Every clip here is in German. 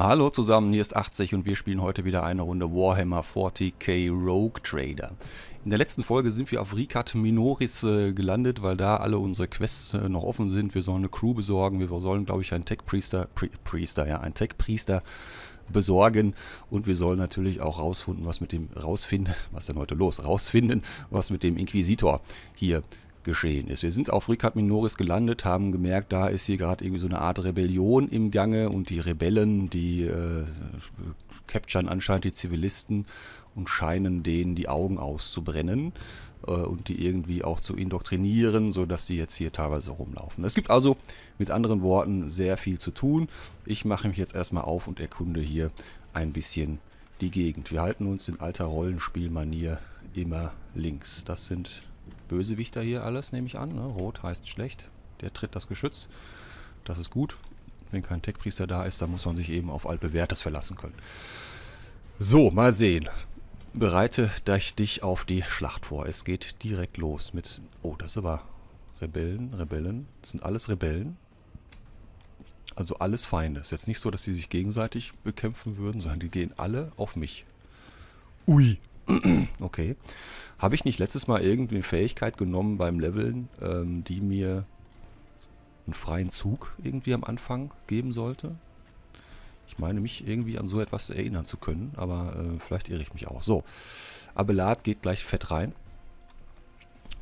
Hallo zusammen, hier ist 80 und wir spielen heute wieder eine Runde Warhammer 40k Rogue Trader. In der letzten Folge sind wir auf Rikat Minoris äh, gelandet, weil da alle unsere Quests äh, noch offen sind. Wir sollen eine Crew besorgen, wir sollen glaube ich einen Tech-Priester, Pri Priester, ja, einen Tech-Priester besorgen und wir sollen natürlich auch rausfinden, was mit dem, rausfinden, was denn heute los, rausfinden, was mit dem Inquisitor hier geschehen ist. Wir sind auf Ricard Minoris gelandet, haben gemerkt, da ist hier gerade irgendwie so eine Art Rebellion im Gange und die Rebellen, die äh, capturen anscheinend die Zivilisten und scheinen denen die Augen auszubrennen äh, und die irgendwie auch zu indoktrinieren, sodass sie jetzt hier teilweise rumlaufen. Es gibt also mit anderen Worten sehr viel zu tun. Ich mache mich jetzt erstmal auf und erkunde hier ein bisschen die Gegend. Wir halten uns in alter Rollenspielmanier immer links. Das sind Bösewichter hier alles, nehme ich an. Ne? Rot heißt schlecht. Der tritt das Geschütz. Das ist gut. Wenn kein Techpriester da ist, dann muss man sich eben auf altbewährtes verlassen können. So, mal sehen. Bereite dich auf die Schlacht vor. Es geht direkt los mit... Oh, das ist aber... Rebellen, Rebellen. Das sind alles Rebellen. Also alles Feinde. Ist jetzt nicht so, dass sie sich gegenseitig bekämpfen würden, sondern die gehen alle auf mich. Ui. okay. Habe ich nicht letztes Mal irgendeine Fähigkeit genommen beim Leveln, ähm, die mir einen freien Zug irgendwie am Anfang geben sollte? Ich meine mich irgendwie an so etwas erinnern zu können, aber äh, vielleicht irre ich mich auch. So, Abelard geht gleich fett rein.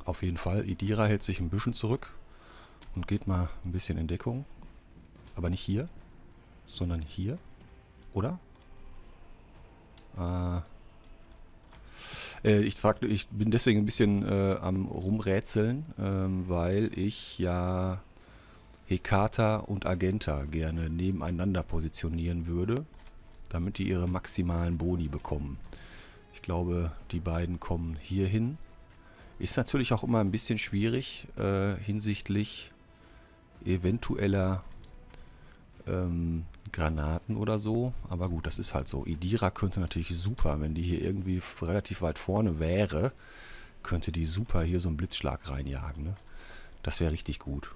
Auf jeden Fall, Idira hält sich ein bisschen zurück und geht mal ein bisschen in Deckung. Aber nicht hier, sondern hier, oder? Äh, äh, ich, frag, ich bin deswegen ein bisschen äh, am Rumrätseln, ähm, weil ich ja Hekata und Agenta gerne nebeneinander positionieren würde, damit die ihre maximalen Boni bekommen. Ich glaube, die beiden kommen hier hin. Ist natürlich auch immer ein bisschen schwierig äh, hinsichtlich eventueller ähm, Granaten oder so. Aber gut, das ist halt so. Idira könnte natürlich super, wenn die hier irgendwie relativ weit vorne wäre, könnte die super hier so einen Blitzschlag reinjagen. Ne? Das wäre richtig gut.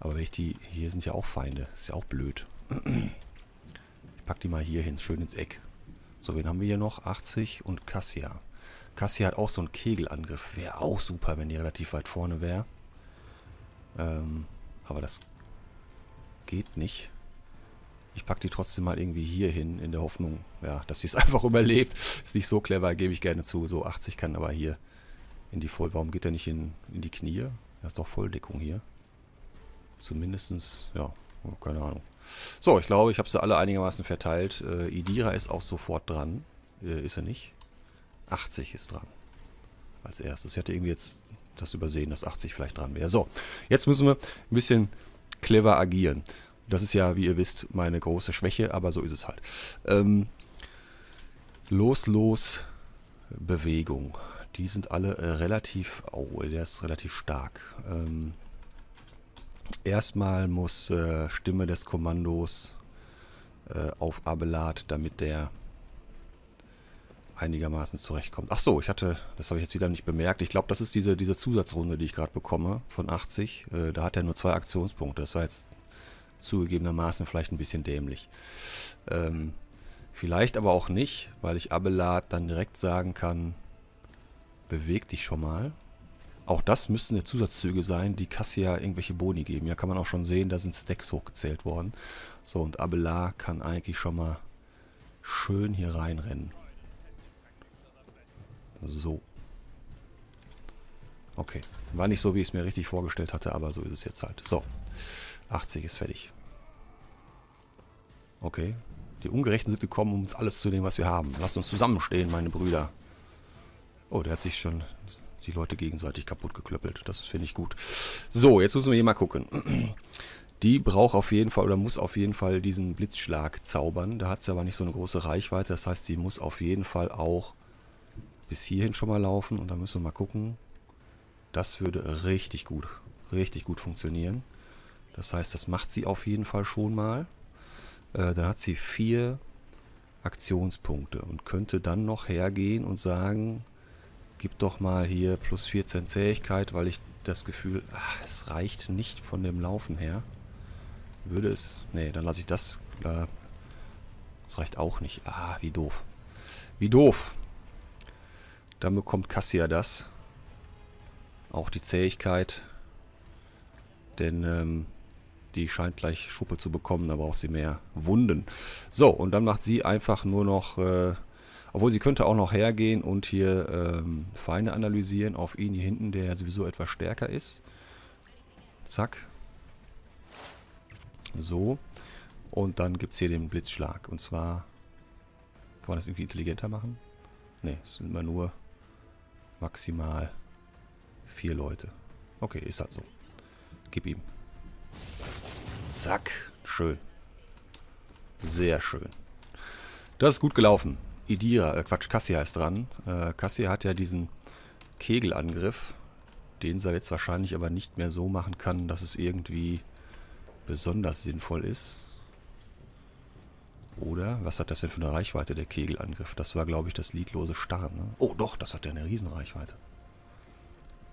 Aber wenn ich die... Hier sind ja auch Feinde. ist ja auch blöd. Ich pack die mal hier hin, schön ins Eck. So, wen haben wir hier noch? 80 und Cassia. Cassia hat auch so einen Kegelangriff. Wäre auch super, wenn die relativ weit vorne wäre. Ähm, aber das geht nicht. Ich packe die trotzdem mal irgendwie hier hin, in der Hoffnung, ja, dass sie es einfach überlebt. Ist nicht so clever, gebe ich gerne zu. So 80 kann aber hier in die Voll... Warum geht der nicht in, in die Knie? Er ist doch Volldeckung hier. Zumindestens, ja, oh, keine Ahnung. So, ich glaube, ich habe sie alle einigermaßen verteilt. Äh, Idira ist auch sofort dran. Äh, ist er nicht? 80 ist dran. Als erstes. Ich hatte irgendwie jetzt das übersehen, dass 80 vielleicht dran wäre. So, jetzt müssen wir ein bisschen clever agieren. Das ist ja, wie ihr wisst, meine große Schwäche, aber so ist es halt. Ähm, los, los, Bewegung. Die sind alle äh, relativ... Oh, der ist relativ stark. Ähm, erstmal muss äh, Stimme des Kommandos äh, auf Abelard, damit der einigermaßen zurechtkommt. Ach so, ich hatte, das habe ich jetzt wieder nicht bemerkt. Ich glaube, das ist diese, diese Zusatzrunde, die ich gerade bekomme von 80. Äh, da hat er nur zwei Aktionspunkte. Das war jetzt zugegebenermaßen vielleicht ein bisschen dämlich. Ähm, vielleicht aber auch nicht, weil ich Abelard dann direkt sagen kann, beweg dich schon mal. Auch das müssten ja Zusatzzüge sein, die Cassia irgendwelche Boni geben. Ja, kann man auch schon sehen, da sind Stacks hochgezählt worden. So, und Abelard kann eigentlich schon mal schön hier reinrennen. So. Okay. War nicht so, wie ich es mir richtig vorgestellt hatte, aber so ist es jetzt halt. So. 80 ist fertig. Okay. Die Ungerechten sind gekommen, um uns alles zu nehmen, was wir haben. Lasst uns zusammenstehen, meine Brüder. Oh, der hat sich schon die Leute gegenseitig kaputt geklöppelt. Das finde ich gut. So, jetzt müssen wir hier mal gucken. Die braucht auf jeden Fall oder muss auf jeden Fall diesen Blitzschlag zaubern. Da hat sie aber nicht so eine große Reichweite. Das heißt, sie muss auf jeden Fall auch bis hierhin schon mal laufen. Und dann müssen wir mal gucken. Das würde richtig gut, richtig gut funktionieren. Das heißt, das macht sie auf jeden Fall schon mal. Äh, dann hat sie vier Aktionspunkte und könnte dann noch hergehen und sagen, gib doch mal hier plus 14 Zähigkeit, weil ich das Gefühl, ach, es reicht nicht von dem Laufen her. Würde es... Nee, dann lasse ich das. Äh, das reicht auch nicht. Ah, wie doof. Wie doof. Dann bekommt Cassia das. Auch die Zähigkeit. Denn ähm, die scheint gleich Schuppe zu bekommen, da braucht sie mehr Wunden. So, und dann macht sie einfach nur noch... Äh, obwohl sie könnte auch noch hergehen und hier ähm, Feinde analysieren auf ihn hier hinten, der sowieso etwas stärker ist. Zack. So. Und dann gibt es hier den Blitzschlag. Und zwar... Kann man das irgendwie intelligenter machen? Ne, es sind immer nur maximal vier Leute. Okay, ist halt so. Gib ihm. Zack. Schön. Sehr schön. Das ist gut gelaufen. Idira, äh Quatsch, Cassia ist dran. Äh, Cassia hat ja diesen Kegelangriff, den sie jetzt wahrscheinlich aber nicht mehr so machen kann, dass es irgendwie besonders sinnvoll ist. Oder, was hat das denn für eine Reichweite, der Kegelangriff? Das war, glaube ich, das liedlose Starren. Ne? Oh doch, das hat ja eine Riesenreichweite.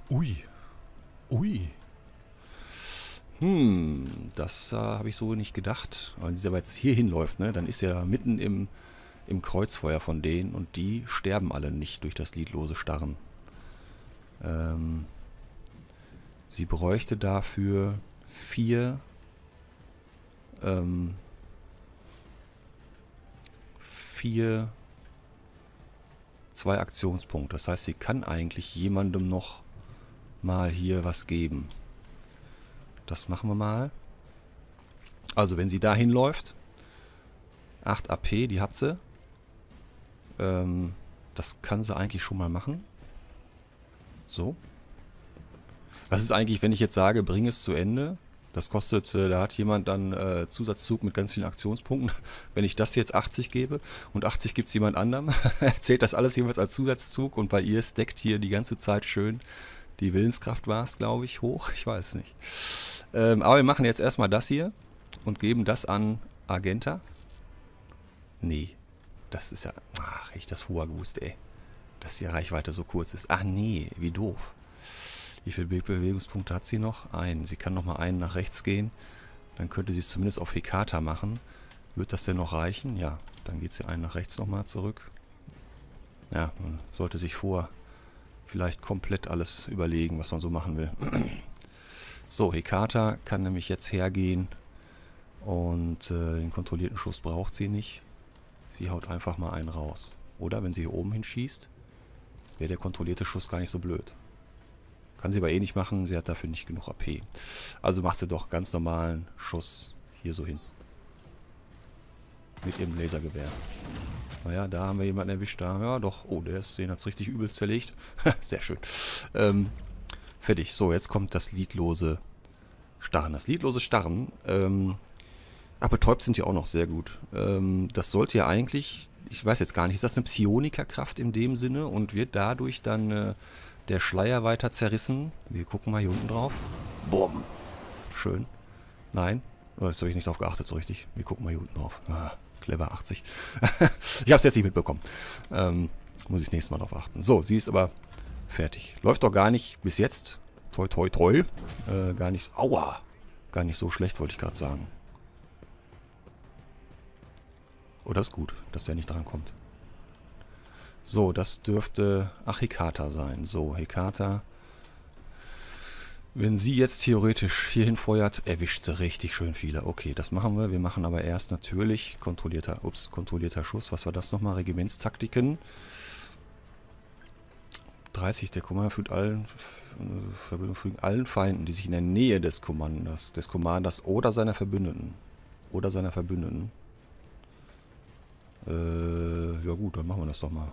Ui. Ui. Hm, das äh, habe ich so nicht gedacht. wenn sie aber jetzt hier hinläuft, ne, dann ist ja mitten im, im Kreuzfeuer von denen und die sterben alle nicht durch das lidlose Starren. Ähm, sie bräuchte dafür vier, ähm, vier, zwei Aktionspunkte. Das heißt, sie kann eigentlich jemandem noch mal hier was geben. Das machen wir mal. Also, wenn sie dahin läuft. 8 AP, die hat sie. Ähm, das kann sie eigentlich schon mal machen. So. Was ist eigentlich, wenn ich jetzt sage, bring es zu Ende? Das kostet, äh, da hat jemand dann äh, Zusatzzug mit ganz vielen Aktionspunkten. Wenn ich das jetzt 80 gebe und 80 gibt es jemand anderem, erzählt das alles jeweils als Zusatzzug und bei ihr stackt hier die ganze Zeit schön die Willenskraft war es, glaube ich, hoch. Ich weiß nicht. Ähm, aber wir machen jetzt erstmal das hier und geben das an Agenta. Nee, das ist ja... Ach, ich das vorher gewusst, ey. Dass die Reichweite so kurz ist. Ach nee, wie doof. Wie viele Bewegungspunkte hat sie noch? Einen. Sie kann nochmal einen nach rechts gehen. Dann könnte sie es zumindest auf Hekata machen. Wird das denn noch reichen? Ja, dann geht sie einen nach rechts nochmal zurück. Ja, man sollte sich vor vielleicht komplett alles überlegen, was man so machen will. so, Hekata kann nämlich jetzt hergehen und äh, den kontrollierten Schuss braucht sie nicht. Sie haut einfach mal einen raus. Oder wenn sie hier oben hinschießt, wäre der kontrollierte Schuss gar nicht so blöd. Kann sie aber eh nicht machen, sie hat dafür nicht genug AP. Also macht sie doch ganz normalen Schuss hier so hinten. Mit ihrem Lasergewehr. Naja, da haben wir jemanden erwischt. Da, ja doch. Oh, der ist, den hat es richtig übel zerlegt. Sehr schön. Ähm, fertig. So, jetzt kommt das lidlose Starren. Das lidlose Starren. Ähm, ach, betäubt sind ja auch noch sehr gut. Ähm, das sollte ja eigentlich, ich weiß jetzt gar nicht, ist das eine Psionikerkraft in dem Sinne und wird dadurch dann äh, der Schleier weiter zerrissen? Wir gucken mal hier unten drauf. Bumm. Schön. Nein. Oh, jetzt habe ich nicht drauf geachtet so richtig. Wir gucken mal hier unten drauf. Ah. Level 80. ich habe es jetzt nicht mitbekommen. Ähm, muss ich nächstes Mal darauf achten. So, sie ist aber fertig. Läuft doch gar nicht bis jetzt. Toi, toi, toi. Äh, gar nicht. Aua! Gar nicht so schlecht, wollte ich gerade sagen. Oh, das ist gut, dass der nicht drankommt. So, das dürfte... Ach, Hekata sein. So, Hekata... Wenn sie jetzt theoretisch hierhin feuert, erwischt sie richtig schön viele. Okay, das machen wir. Wir machen aber erst natürlich kontrollierter, ups, kontrollierter Schuss. Was war das nochmal? Regimentstaktiken. 30. Der Kommandant führt allen, äh, Verbündeten führt allen Feinden, die sich in der Nähe des Kommanders, des Kommanders oder seiner Verbündeten. Oder seiner Verbündeten. Äh, ja gut, dann machen wir das doch mal.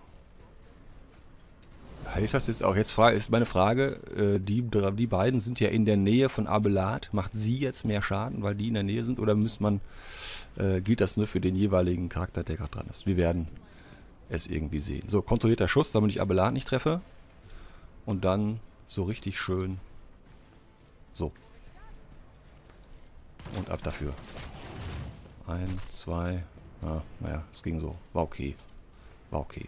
Hält das jetzt auch. Jetzt ist meine Frage, äh, die, die beiden sind ja in der Nähe von Abelard. Macht sie jetzt mehr Schaden, weil die in der Nähe sind? Oder muss man, äh, gilt das nur für den jeweiligen Charakter, der gerade dran ist? Wir werden es irgendwie sehen. So, kontrollierter Schuss, damit ich Abelard nicht treffe. Und dann so richtig schön. So. Und ab dafür. Ein, zwei. Ah, naja, es ging so. War okay. War okay.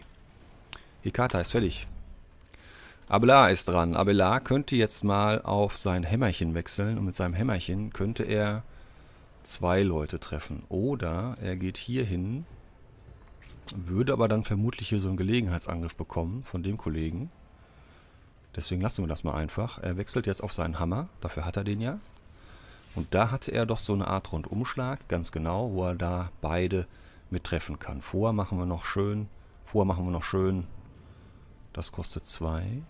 Hikata ist fertig. Abelard ist dran. Abelard könnte jetzt mal auf sein Hämmerchen wechseln und mit seinem Hämmerchen könnte er zwei Leute treffen. Oder er geht hier hin, würde aber dann vermutlich hier so einen Gelegenheitsangriff bekommen von dem Kollegen. Deswegen lassen wir das mal einfach. Er wechselt jetzt auf seinen Hammer, dafür hat er den ja. Und da hatte er doch so eine Art Rundumschlag, ganz genau, wo er da beide mit treffen kann. Vorher machen wir noch schön, vorher machen wir noch schön, das kostet zwei.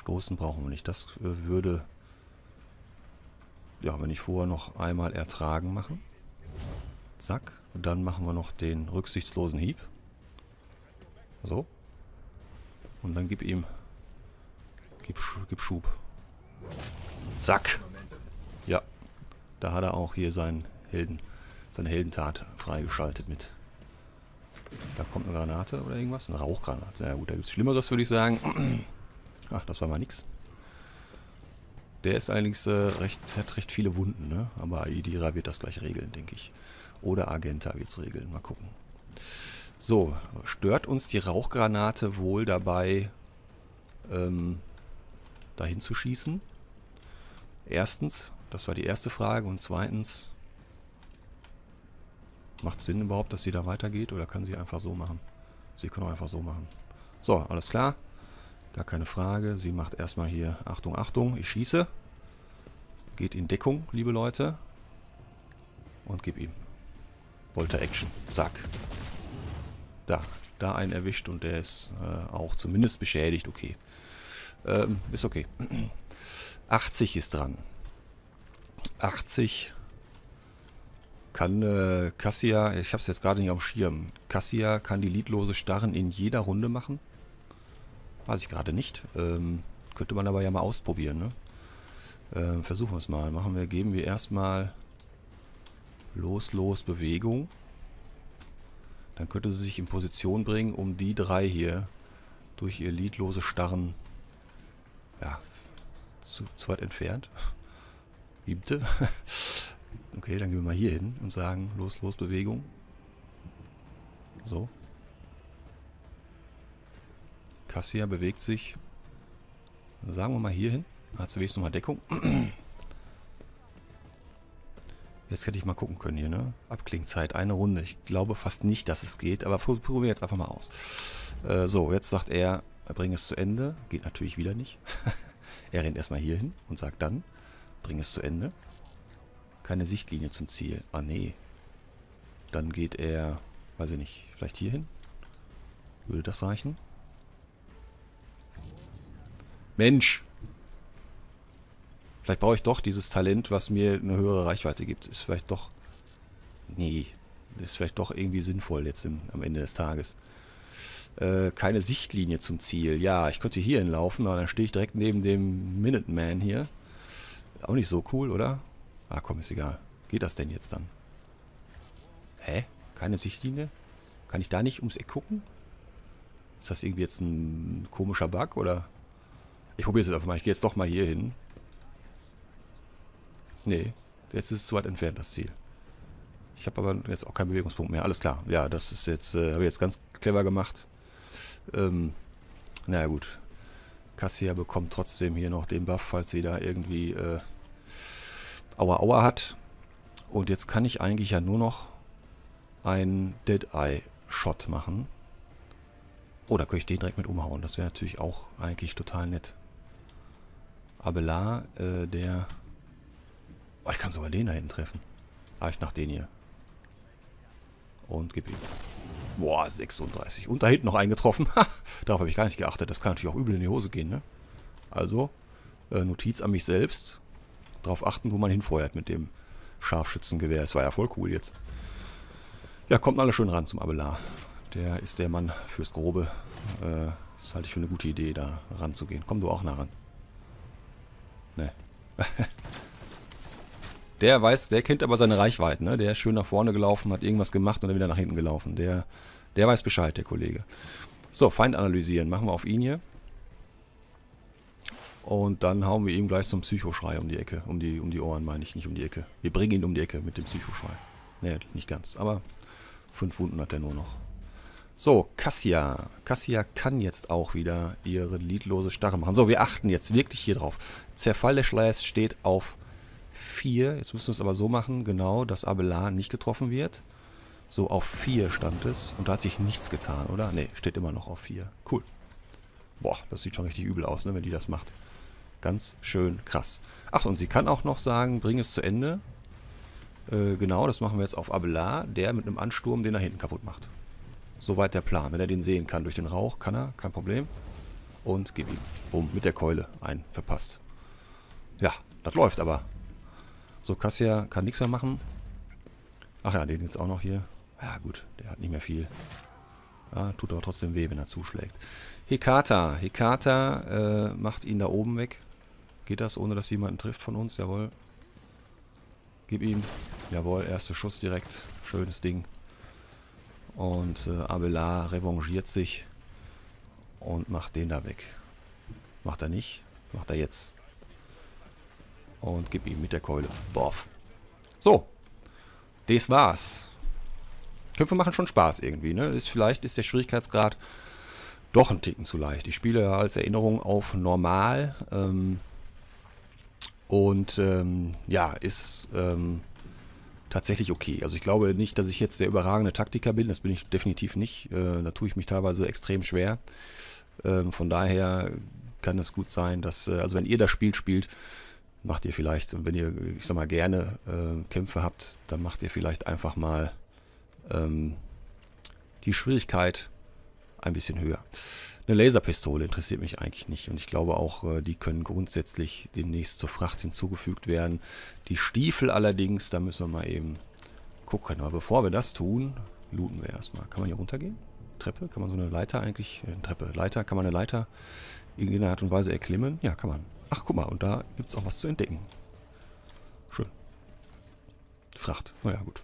Stoßen brauchen wir nicht. Das äh, würde, ja, wenn ich vorher noch einmal ertragen machen. Zack. Und dann machen wir noch den rücksichtslosen Hieb. So. Und dann gib ihm, gib, gib Schub. Zack. Ja. Da hat er auch hier seinen Helden, seine Heldentat freigeschaltet mit. Da kommt eine Granate oder irgendwas. Eine Rauchgranate. ja, gut, da gibt es Schlimmeres, würde ich sagen. Ach, das war mal nix. Der ist allerdings äh, recht, hat recht viele Wunden, ne? Aber Aidira wird das gleich regeln, denke ich. Oder Agenta wird es regeln, mal gucken. So, stört uns die Rauchgranate wohl dabei, ähm, dahin zu schießen? Erstens, das war die erste Frage. Und zweitens, macht es Sinn überhaupt, dass sie da weitergeht? Oder kann sie einfach so machen? Sie können auch einfach so machen. So, alles klar. Gar keine Frage. Sie macht erstmal hier, Achtung, Achtung, ich schieße. Geht in Deckung, liebe Leute. Und gib ihm. Volta Action. Zack. Da. Da einen erwischt und der ist äh, auch zumindest beschädigt. Okay. Ähm, ist okay. 80 ist dran. 80 kann äh, Cassia, ich habe es jetzt gerade nicht auf dem Schirm, Cassia kann die lidlose Starren in jeder Runde machen. Weiß ich gerade nicht. Ähm, könnte man aber ja mal ausprobieren, ne? Ähm, versuchen wir es mal. Machen wir, geben wir erstmal los, los Bewegung. Dann könnte sie sich in Position bringen, um die drei hier durch ihr lidlose Starren ja, zu, zu weit entfernt. Wie bitte? okay, dann gehen wir mal hier hin und sagen, los, los Bewegung. So, Cassia bewegt sich, sagen wir mal hier hin. Hat sie wenigstens nochmal Deckung. Jetzt hätte ich mal gucken können hier, ne? Abklingzeit, eine Runde. Ich glaube fast nicht, dass es geht, aber probieren wir jetzt einfach mal aus. Äh, so, jetzt sagt er, bring es zu Ende. Geht natürlich wieder nicht. er rennt erstmal hier hin und sagt dann, bring es zu Ende. Keine Sichtlinie zum Ziel. Ah, nee. Dann geht er, weiß ich nicht, vielleicht hier hin? Würde das reichen? Mensch. Vielleicht brauche ich doch dieses Talent, was mir eine höhere Reichweite gibt. Ist vielleicht doch... Nee. Ist vielleicht doch irgendwie sinnvoll jetzt im, am Ende des Tages. Äh, keine Sichtlinie zum Ziel. Ja, ich könnte hier hinlaufen, aber dann stehe ich direkt neben dem Minuteman hier. Auch nicht so cool, oder? Ah, komm, ist egal. Geht das denn jetzt dann? Hä? Keine Sichtlinie? Kann ich da nicht ums Eck gucken? Ist das irgendwie jetzt ein komischer Bug, oder? Ich probiere es jetzt einfach mal. Ich gehe jetzt doch mal hier hin. Nee, jetzt ist es zu weit entfernt, das Ziel. Ich habe aber jetzt auch keinen Bewegungspunkt mehr. Alles klar. Ja, das ist jetzt, äh, habe ich jetzt ganz clever gemacht. Ähm, naja gut. Cassia bekommt trotzdem hier noch den Buff, falls sie da irgendwie äh, Aua Aua hat. Und jetzt kann ich eigentlich ja nur noch einen Dead-Eye-Shot machen. Oh, da könnte ich den direkt mit umhauen. Das wäre natürlich auch eigentlich total nett. Abelard, äh, der... Oh, ich kann sogar den da hinten treffen. Ah, ich nach den hier. Und gib ihm. Boah, 36. Und da hinten noch eingetroffen. Ha, darauf habe ich gar nicht geachtet. Das kann natürlich auch übel in die Hose gehen, ne? Also, äh, Notiz an mich selbst. Darauf achten, wo man hinfeuert mit dem Scharfschützengewehr. Es war ja voll cool jetzt. Ja, kommt alle schön ran zum Abelard. Der ist der Mann fürs Grobe. Äh, das halte ich für eine gute Idee, da ranzugehen. Komm du auch nah ran. Ne. der weiß, der kennt aber seine Reichweite, ne? Der ist schön nach vorne gelaufen, hat irgendwas gemacht und dann wieder nach hinten gelaufen. Der, der weiß Bescheid, der Kollege. So, Feind analysieren. Machen wir auf ihn hier. Und dann hauen wir ihm gleich zum Psychoschrei um die Ecke. Um die, um die Ohren meine ich, nicht um die Ecke. Wir bringen ihn um die Ecke mit dem Psychoschrei. Ne, nicht ganz, aber fünf Wunden hat er nur noch. So, Cassia. Cassia kann jetzt auch wieder ihre lidlose Starre machen. So, wir achten jetzt wirklich hier drauf. Zerfall der Schleiß steht auf 4. Jetzt müssen wir es aber so machen, genau, dass Abelard nicht getroffen wird. So, auf 4 stand es. Und da hat sich nichts getan, oder? Ne, steht immer noch auf 4. Cool. Boah, das sieht schon richtig übel aus, ne, wenn die das macht. Ganz schön krass. Ach, und sie kann auch noch sagen, bring es zu Ende. Äh, genau, das machen wir jetzt auf Abelard, der mit einem Ansturm den da hinten kaputt macht. Soweit der Plan. Wenn er den sehen kann durch den Rauch, kann er, kein Problem. Und gib ihm. Bumm, mit der Keule. Ein, verpasst. Ja, das läuft aber. So, Cassia kann nichts mehr machen. Ach ja, den jetzt auch noch hier. Ja gut, der hat nicht mehr viel. Ja, tut aber trotzdem weh, wenn er zuschlägt. Hekata. Hekata äh, macht ihn da oben weg. Geht das, ohne dass jemanden trifft von uns? Jawohl. Gib ihm. Jawohl, erster Schuss direkt. Schönes Ding. Und äh, Abelard revanchiert sich und macht den da weg. Macht er nicht, macht er jetzt. Und gib ihm mit der Keule. Boff. So, das war's. Köpfe machen schon Spaß irgendwie, ne? Ist, vielleicht ist der Schwierigkeitsgrad doch ein Ticken zu leicht. Ich spiele ja als Erinnerung auf normal. Ähm, und ähm, ja, ist... Ähm, tatsächlich okay. Also ich glaube nicht, dass ich jetzt der überragende Taktiker bin, das bin ich definitiv nicht. Äh, da tue ich mich teilweise extrem schwer. Ähm, von daher kann es gut sein, dass, äh, also wenn ihr das Spiel spielt, macht ihr vielleicht, und wenn ihr, ich sag mal, gerne äh, Kämpfe habt, dann macht ihr vielleicht einfach mal ähm, die Schwierigkeit ein bisschen höher. Eine Laserpistole interessiert mich eigentlich nicht und ich glaube auch, äh, die können grundsätzlich demnächst zur Fracht hinzugefügt werden. Die Stiefel allerdings, da müssen wir mal eben gucken. Aber bevor wir das tun, looten wir erstmal. Kann man hier runtergehen? Treppe? Kann man so eine Leiter eigentlich, äh, Treppe, Leiter, kann man eine Leiter in irgendeiner Art und Weise erklimmen? Ja, kann man. Ach, guck mal, und da gibt es auch was zu entdecken. Schön. Fracht. Naja, gut.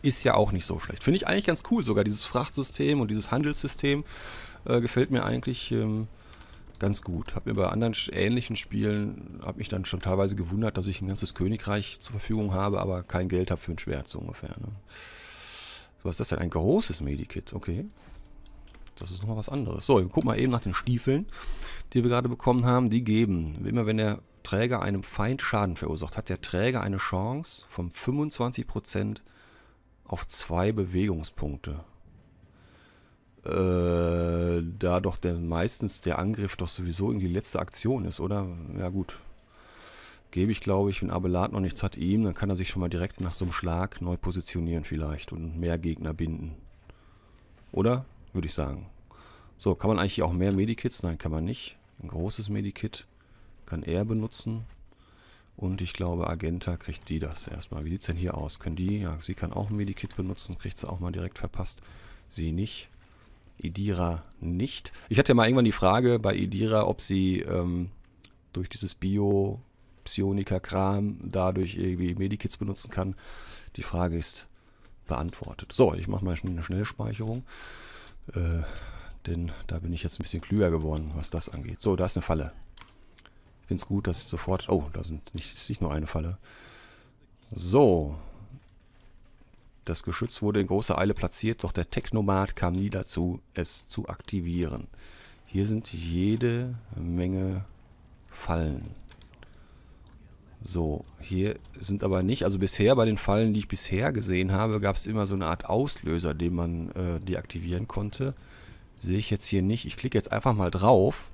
Ist ja auch nicht so schlecht. Finde ich eigentlich ganz cool sogar, dieses Frachtsystem und dieses Handelssystem äh, gefällt mir eigentlich ähm, ganz gut. Habe mir bei anderen ähnlichen Spielen, habe mich dann schon teilweise gewundert, dass ich ein ganzes Königreich zur Verfügung habe, aber kein Geld habe für ein Schwert, so ungefähr. Ne? So, was ist das denn? Ein großes Medikit, okay. Das ist nochmal was anderes. So, guck mal eben nach den Stiefeln, die wir gerade bekommen haben. Die geben, immer wenn der Träger einem Feind Schaden verursacht, hat der Träger eine Chance von 25% auf zwei Bewegungspunkte. Äh, da doch der, meistens der Angriff doch sowieso irgendwie die letzte Aktion ist, oder? Ja gut. Gebe ich, glaube ich, wenn Abelard noch nichts hat ihm, dann kann er sich schon mal direkt nach so einem Schlag neu positionieren vielleicht und mehr Gegner binden. Oder? Würde ich sagen. So, kann man eigentlich auch mehr Medikits? Nein, kann man nicht. Ein großes Medikit kann er benutzen. Und ich glaube, Agenta kriegt die das erstmal. Wie sieht es denn hier aus? Können die? Ja, sie kann auch ein Medikit benutzen. Kriegt sie auch mal direkt verpasst. Sie nicht. Idira nicht. Ich hatte ja mal irgendwann die Frage bei Idira, ob sie ähm, durch dieses Bio Psionika-Kram dadurch irgendwie Medikits benutzen kann. Die Frage ist beantwortet. So, ich mache mal eine Schnellspeicherung, äh, denn da bin ich jetzt ein bisschen klüger geworden, was das angeht. So, da ist eine Falle. Ich finde es gut, dass sofort... Oh, da sind nicht, nicht nur eine Falle. So, das Geschütz wurde in großer Eile platziert, doch der Technomat kam nie dazu, es zu aktivieren. Hier sind jede Menge Fallen. So, hier sind aber nicht, also bisher bei den Fallen, die ich bisher gesehen habe, gab es immer so eine Art Auslöser, den man äh, deaktivieren konnte. Sehe ich jetzt hier nicht. Ich klicke jetzt einfach mal drauf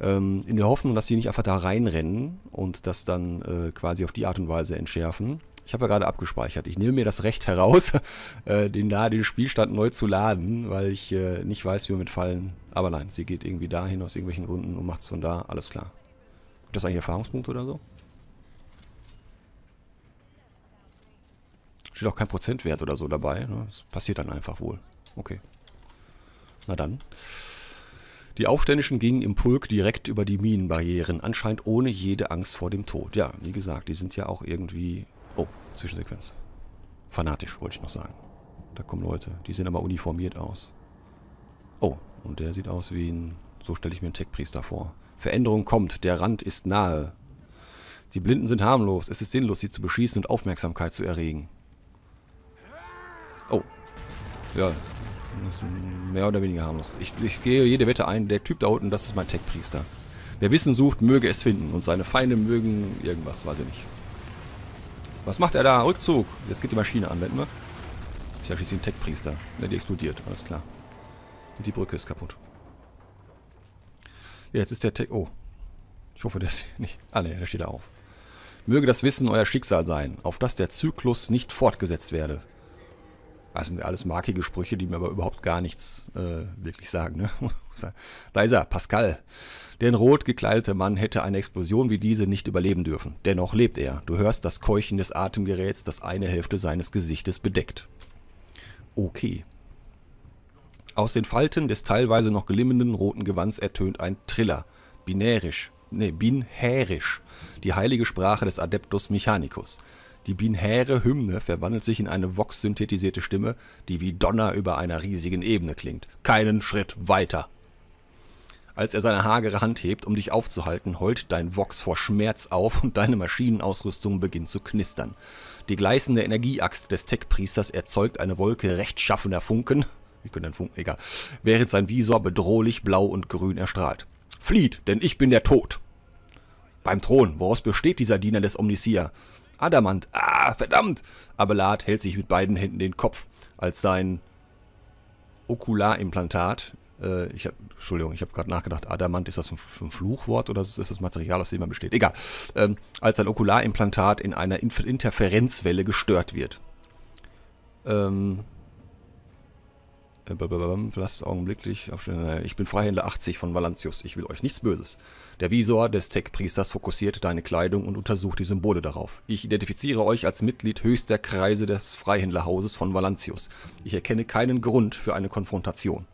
ähm, in der Hoffnung, dass die nicht einfach da reinrennen und das dann äh, quasi auf die Art und Weise entschärfen. Ich habe ja gerade abgespeichert. Ich nehme mir das Recht heraus, äh, den, den Spielstand neu zu laden, weil ich äh, nicht weiß, wie wir mit Fallen. Aber nein, sie geht irgendwie dahin aus irgendwelchen Gründen und macht es von da. Alles klar. Gibt das eigentlich Erfahrungspunkte oder so? Steht auch kein Prozentwert oder so dabei. Ne? Das passiert dann einfach wohl. Okay. Na dann. Die Aufständischen gingen im Pulk direkt über die Minenbarrieren, anscheinend ohne jede Angst vor dem Tod. Ja, wie gesagt, die sind ja auch irgendwie Oh, Zwischensequenz. Fanatisch, wollte ich noch sagen. Da kommen Leute, die sehen aber uniformiert aus. Oh, und der sieht aus wie ein... So stelle ich mir einen Tech-Priester vor. Veränderung kommt, der Rand ist nahe. Die Blinden sind harmlos, es ist sinnlos, sie zu beschießen und Aufmerksamkeit zu erregen. Oh. Ja, mehr oder weniger harmlos. Ich, ich gehe jede Wette ein, der Typ da unten, das ist mein Tech-Priester. Wer Wissen sucht, möge es finden und seine Feinde mögen irgendwas, weiß ich nicht. Was macht er da? Rückzug. Jetzt geht die Maschine an, wenden wir. Ist ja schließlich ein Tech-Priester. Ne, die explodiert. Alles klar. Und die Brücke ist kaputt. Ja, jetzt ist der Tech... Oh. Ich hoffe, der ist nicht... Ah, ne, der steht da auf. Möge das Wissen euer Schicksal sein, auf das der Zyklus nicht fortgesetzt werde. Das sind alles markige Sprüche, die mir aber überhaupt gar nichts äh, wirklich sagen. Ne? da ist er, Pascal. Denn rot gekleideter Mann hätte eine Explosion wie diese nicht überleben dürfen. Dennoch lebt er. Du hörst das Keuchen des Atemgeräts, das eine Hälfte seines Gesichtes bedeckt. Okay. Aus den Falten des teilweise noch glimmenden roten Gewands ertönt ein Triller. Binärisch. Ne, binärisch. Die heilige Sprache des Adeptus Mechanicus. Die binäre Hymne verwandelt sich in eine Vox-synthetisierte Stimme, die wie Donner über einer riesigen Ebene klingt. Keinen Schritt weiter. Als er seine hagere Hand hebt, um dich aufzuhalten, heult dein Vox vor Schmerz auf und deine Maschinenausrüstung beginnt zu knistern. Die gleißende Energieaxt des Tech-Priesters erzeugt eine Wolke rechtschaffener Funken. Wie können den Funken, egal. Während sein Visor bedrohlich blau und grün erstrahlt. Flieht, denn ich bin der Tod. Beim Thron, woraus besteht dieser Diener des Omnisia? Adamant. Ah, verdammt! Abelard hält sich mit beiden Händen den Kopf, als sein Okularimplantat äh, ich hab, Entschuldigung, ich habe gerade nachgedacht, Adamant, ist das ein, ein, Fluchwort oder ist das Material, aus dem man besteht? Egal. Ähm, als ein Okularimplantat in einer Inf Interferenzwelle gestört wird. Ähm, äh, Lasst augenblicklich. Äh, ich bin Freihändler 80 von Valantius. Ich will euch nichts Böses. Der Visor des Tech-Priesters fokussiert deine Kleidung und untersucht die Symbole darauf. Ich identifiziere euch als Mitglied höchster Kreise des Freihändlerhauses von Valantius. Ich erkenne keinen Grund für eine Konfrontation.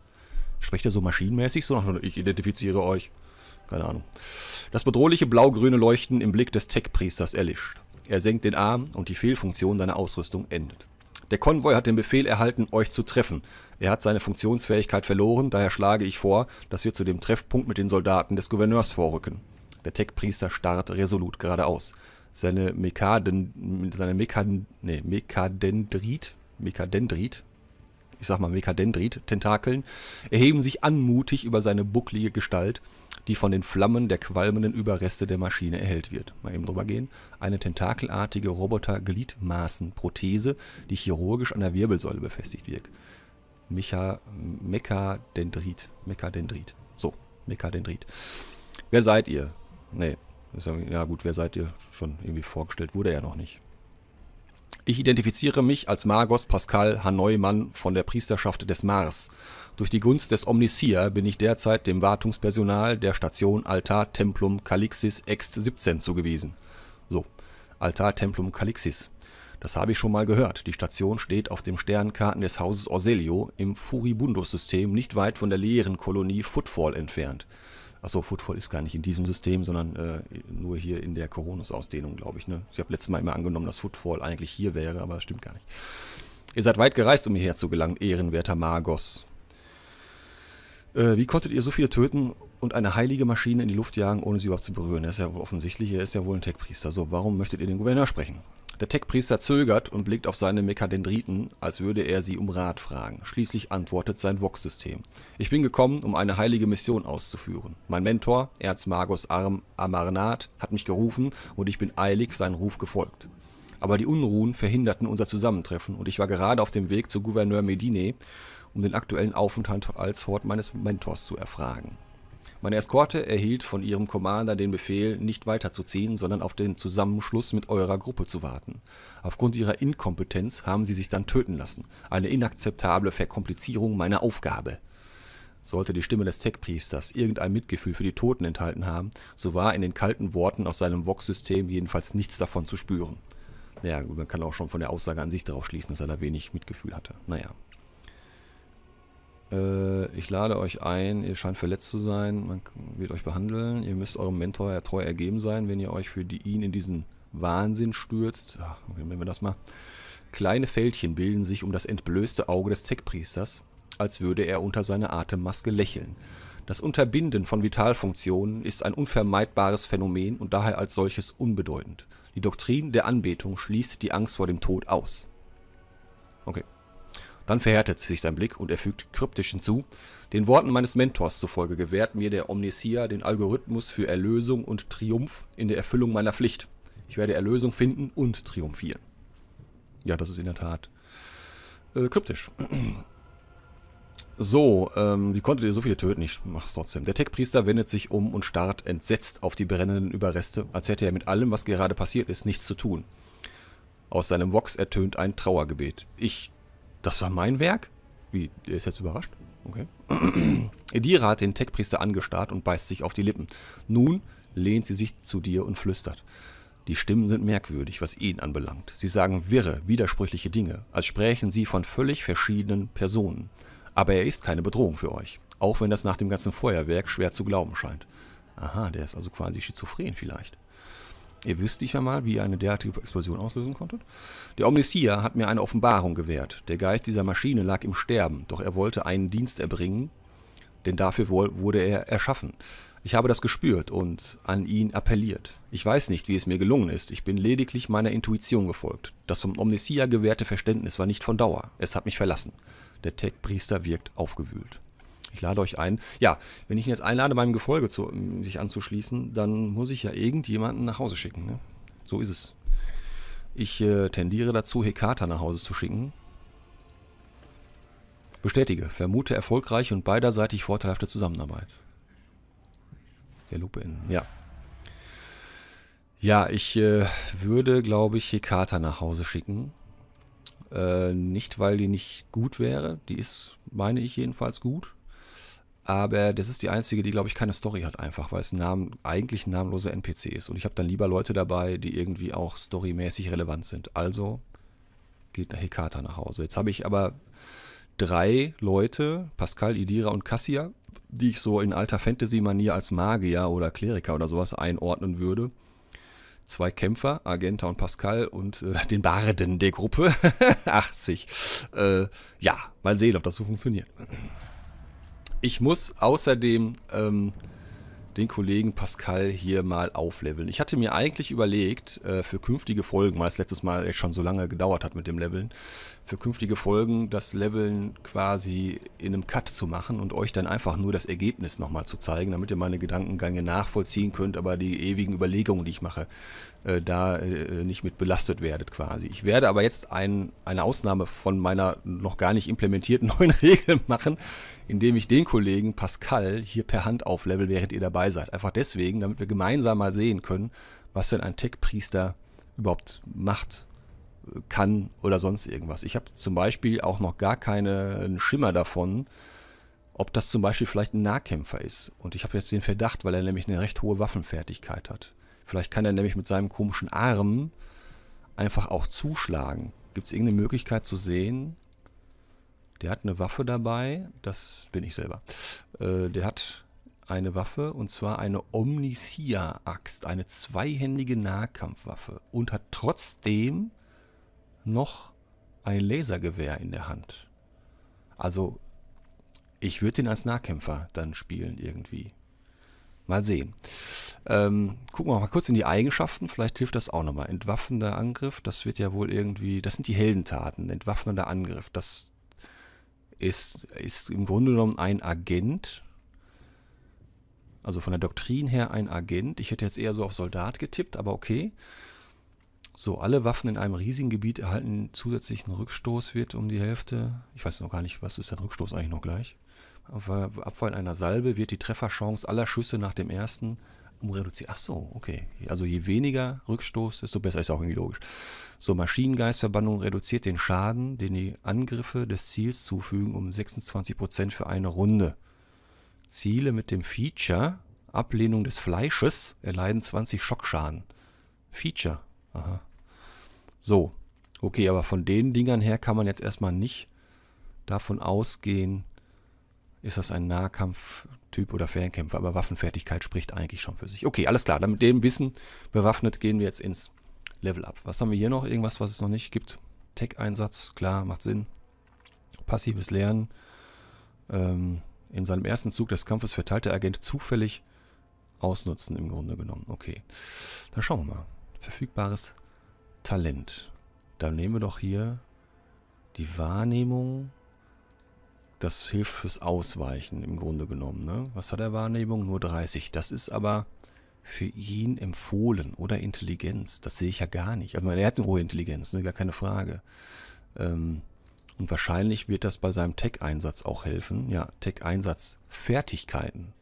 Spricht er so maschinenmäßig, so nach, ich identifiziere euch. Keine Ahnung. Das bedrohliche blaugrüne Leuchten im Blick des Tech-Priesters erlischt. Er senkt den Arm und die Fehlfunktion seiner Ausrüstung endet. Der Konvoi hat den Befehl erhalten, euch zu treffen. Er hat seine Funktionsfähigkeit verloren, daher schlage ich vor, dass wir zu dem Treffpunkt mit den Soldaten des Gouverneurs vorrücken. Der Tech-Priester starrt resolut geradeaus. Seine Mekaden, seine Mekaden, nee, Mekadendrit, Mekadendrit, ich sag mal Mekadendrit-Tentakeln, erheben sich anmutig über seine bucklige Gestalt, die von den Flammen der qualmenden Überreste der Maschine erhellt wird. Mal eben drüber gehen. Eine tentakelartige Roboter-Gliedmaßen-Prothese, die chirurgisch an der Wirbelsäule befestigt wird. Mecha, Mekadendrit. Mekadendrit. So, Mekadendrit. Wer seid ihr? Nee. Ja gut, wer seid ihr? Schon irgendwie vorgestellt wurde er noch nicht. Ich identifiziere mich als Magos Pascal hanoi von der Priesterschaft des Mars. Durch die Gunst des Omnisia bin ich derzeit dem Wartungspersonal der Station Altar Templum Calixis Ext 17 zugewiesen. So, Altar Templum Calixis. Das habe ich schon mal gehört. Die Station steht auf dem Sternkarten des Hauses Orselio im Furibundus-System nicht weit von der leeren Kolonie Footfall entfernt. Achso, Footfall ist gar nicht in diesem System, sondern äh, nur hier in der Coronus-Ausdehnung, glaube ich. Ne? Ich habe letztes Mal immer angenommen, dass Footfall eigentlich hier wäre, aber das stimmt gar nicht. Ihr seid weit gereist, um hierher zu gelangen, ehrenwerter Magos. Äh, wie konntet ihr so viele töten und eine heilige Maschine in die Luft jagen, ohne sie überhaupt zu berühren? Er ist ja offensichtlich, er ist ja wohl ein Techpriester. So, warum möchtet ihr den Gouverneur sprechen? Der Tech-Priester zögert und blickt auf seine Mekadendriten, als würde er sie um Rat fragen. Schließlich antwortet sein Vox-System. Ich bin gekommen, um eine heilige Mission auszuführen. Mein Mentor, Erzmagus Arm Amarnat, hat mich gerufen und ich bin eilig seinem Ruf gefolgt. Aber die Unruhen verhinderten unser Zusammentreffen und ich war gerade auf dem Weg zu Gouverneur Medine, um den aktuellen Aufenthalt als Hort meines Mentors zu erfragen. Meine Eskorte erhielt von ihrem Commander den Befehl, nicht weiterzuziehen, sondern auf den Zusammenschluss mit eurer Gruppe zu warten. Aufgrund ihrer Inkompetenz haben sie sich dann töten lassen. Eine inakzeptable Verkomplizierung meiner Aufgabe. Sollte die Stimme des Tech-Priesters irgendein Mitgefühl für die Toten enthalten haben, so war in den kalten Worten aus seinem Vox-System jedenfalls nichts davon zu spüren. Naja, man kann auch schon von der Aussage an sich darauf schließen, dass er da wenig Mitgefühl hatte. Naja. Äh, ich lade euch ein, ihr scheint verletzt zu sein, man wird euch behandeln, ihr müsst eurem Mentor ja treu ergeben sein, wenn ihr euch für die, ihn in diesen Wahnsinn stürzt. Ja, nehmen wir das mal. Kleine Fältchen bilden sich um das entblößte Auge des Tech-Priesters, als würde er unter seiner Atemmaske lächeln. Das Unterbinden von Vitalfunktionen ist ein unvermeidbares Phänomen und daher als solches unbedeutend. Die Doktrin der Anbetung schließt die Angst vor dem Tod aus. Okay. Dann verhärtet sich sein Blick und er fügt kryptisch hinzu, den Worten meines Mentors zufolge gewährt mir der Omnisia den Algorithmus für Erlösung und Triumph in der Erfüllung meiner Pflicht. Ich werde Erlösung finden und triumphieren. Ja, das ist in der Tat äh, kryptisch. So, ähm, wie konntet ihr so viele töten? Ich mach's trotzdem. Der Tech-Priester wendet sich um und starrt entsetzt auf die brennenden Überreste, als hätte er mit allem, was gerade passiert ist, nichts zu tun. Aus seinem Vox ertönt ein Trauergebet. Ich das war mein Werk? Wie, der ist jetzt überrascht? Okay. Edira hat den Techpriester angestarrt und beißt sich auf die Lippen. Nun lehnt sie sich zu dir und flüstert. Die Stimmen sind merkwürdig, was ihn anbelangt. Sie sagen wirre, widersprüchliche Dinge, als sprächen sie von völlig verschiedenen Personen. Aber er ist keine Bedrohung für euch, auch wenn das nach dem ganzen Feuerwerk schwer zu glauben scheint. Aha, der ist also quasi schizophren vielleicht. Ihr wisst sicher mal, wie ihr eine derartige Explosion auslösen konntet. Der Omniscia hat mir eine Offenbarung gewährt. Der Geist dieser Maschine lag im Sterben, doch er wollte einen Dienst erbringen, denn dafür wurde er erschaffen. Ich habe das gespürt und an ihn appelliert. Ich weiß nicht, wie es mir gelungen ist. Ich bin lediglich meiner Intuition gefolgt. Das vom Omniscia gewährte Verständnis war nicht von Dauer. Es hat mich verlassen. Der Tech-Priester wirkt aufgewühlt ich lade euch ein. Ja, wenn ich ihn jetzt einlade, meinem Gefolge zu, ähm, sich anzuschließen, dann muss ich ja irgendjemanden nach Hause schicken. Ne? So ist es. Ich äh, tendiere dazu, Hekata nach Hause zu schicken. Bestätige. Vermute erfolgreiche und beiderseitig vorteilhafte Zusammenarbeit. Der Lupe beenden. Ja. Ja, ich äh, würde, glaube ich, Hekata nach Hause schicken. Äh, nicht, weil die nicht gut wäre. Die ist, meine ich jedenfalls, gut. Aber das ist die einzige, die, glaube ich, keine Story hat einfach, weil es Namen, eigentlich ein namenloser NPC ist. Und ich habe dann lieber Leute dabei, die irgendwie auch storymäßig relevant sind. Also geht nach Hekata nach Hause. Jetzt habe ich aber drei Leute, Pascal, Idira und Cassia, die ich so in alter Fantasy-Manier als Magier oder Kleriker oder sowas einordnen würde. Zwei Kämpfer, Agenta und Pascal und äh, den Barden der Gruppe, 80. Äh, ja, mal sehen, ob das so funktioniert. Ich muss außerdem ähm, den Kollegen Pascal hier mal aufleveln. Ich hatte mir eigentlich überlegt, äh, für künftige Folgen, weil es letztes Mal echt schon so lange gedauert hat mit dem Leveln, für künftige Folgen das Leveln quasi in einem Cut zu machen und euch dann einfach nur das Ergebnis nochmal zu zeigen, damit ihr meine Gedankengänge nachvollziehen könnt, aber die ewigen Überlegungen, die ich mache, äh, da äh, nicht mit belastet werdet quasi. Ich werde aber jetzt ein, eine Ausnahme von meiner noch gar nicht implementierten neuen Regel machen, indem ich den Kollegen Pascal hier per Hand auflevel, während ihr dabei seid. Einfach deswegen, damit wir gemeinsam mal sehen können, was denn ein Tech-Priester überhaupt macht kann oder sonst irgendwas. Ich habe zum Beispiel auch noch gar keinen Schimmer davon, ob das zum Beispiel vielleicht ein Nahkämpfer ist. Und ich habe jetzt den Verdacht, weil er nämlich eine recht hohe Waffenfertigkeit hat. Vielleicht kann er nämlich mit seinem komischen Arm einfach auch zuschlagen. Gibt es irgendeine Möglichkeit zu sehen? Der hat eine Waffe dabei. Das bin ich selber. Äh, der hat eine Waffe und zwar eine Omnisia-Axt, eine zweihändige Nahkampfwaffe und hat trotzdem noch ein Lasergewehr in der Hand. Also, ich würde ihn als Nahkämpfer dann spielen irgendwie. Mal sehen. Ähm, gucken wir mal kurz in die Eigenschaften. Vielleicht hilft das auch nochmal. Entwaffnender Angriff, das wird ja wohl irgendwie... Das sind die Heldentaten. Entwaffnender Angriff. Das ist, ist im Grunde genommen ein Agent. Also von der Doktrin her ein Agent. Ich hätte jetzt eher so auf Soldat getippt, aber okay. So, alle Waffen in einem riesigen Gebiet erhalten zusätzlichen Rückstoß, wird um die Hälfte. Ich weiß noch gar nicht, was ist der Rückstoß eigentlich noch gleich? Bei äh, Abfallen einer Salbe wird die Trefferchance aller Schüsse nach dem ersten um reduziert. Ach so, okay. Also je weniger Rückstoß, desto besser. Ist auch irgendwie logisch. So, Maschinengeistverbannung reduziert den Schaden, den die Angriffe des Ziels zufügen, um 26% für eine Runde. Ziele mit dem Feature Ablehnung des Fleisches erleiden 20 Schockschaden. Feature, Aha. So, okay, aber von den Dingern her kann man jetzt erstmal nicht davon ausgehen, ist das ein Nahkampftyp oder Fernkämpfer, aber Waffenfertigkeit spricht eigentlich schon für sich. Okay, alles klar, dann mit dem Wissen bewaffnet gehen wir jetzt ins Level Up. Was haben wir hier noch? Irgendwas, was es noch nicht gibt? Tech-Einsatz, klar, macht Sinn. Passives Lernen. Ähm, in seinem ersten Zug des Kampfes verteilt der Agent zufällig Ausnutzen im Grunde genommen. Okay, dann schauen wir mal verfügbares Talent. Dann nehmen wir doch hier die Wahrnehmung. Das hilft fürs Ausweichen im Grunde genommen. Ne? Was hat er Wahrnehmung? Nur 30. Das ist aber für ihn empfohlen. Oder Intelligenz. Das sehe ich ja gar nicht. Also er hat eine hohe Intelligenz, ne? gar keine Frage. Ähm, und wahrscheinlich wird das bei seinem Tech-Einsatz auch helfen. Ja, Tech-Einsatz-Fertigkeiten.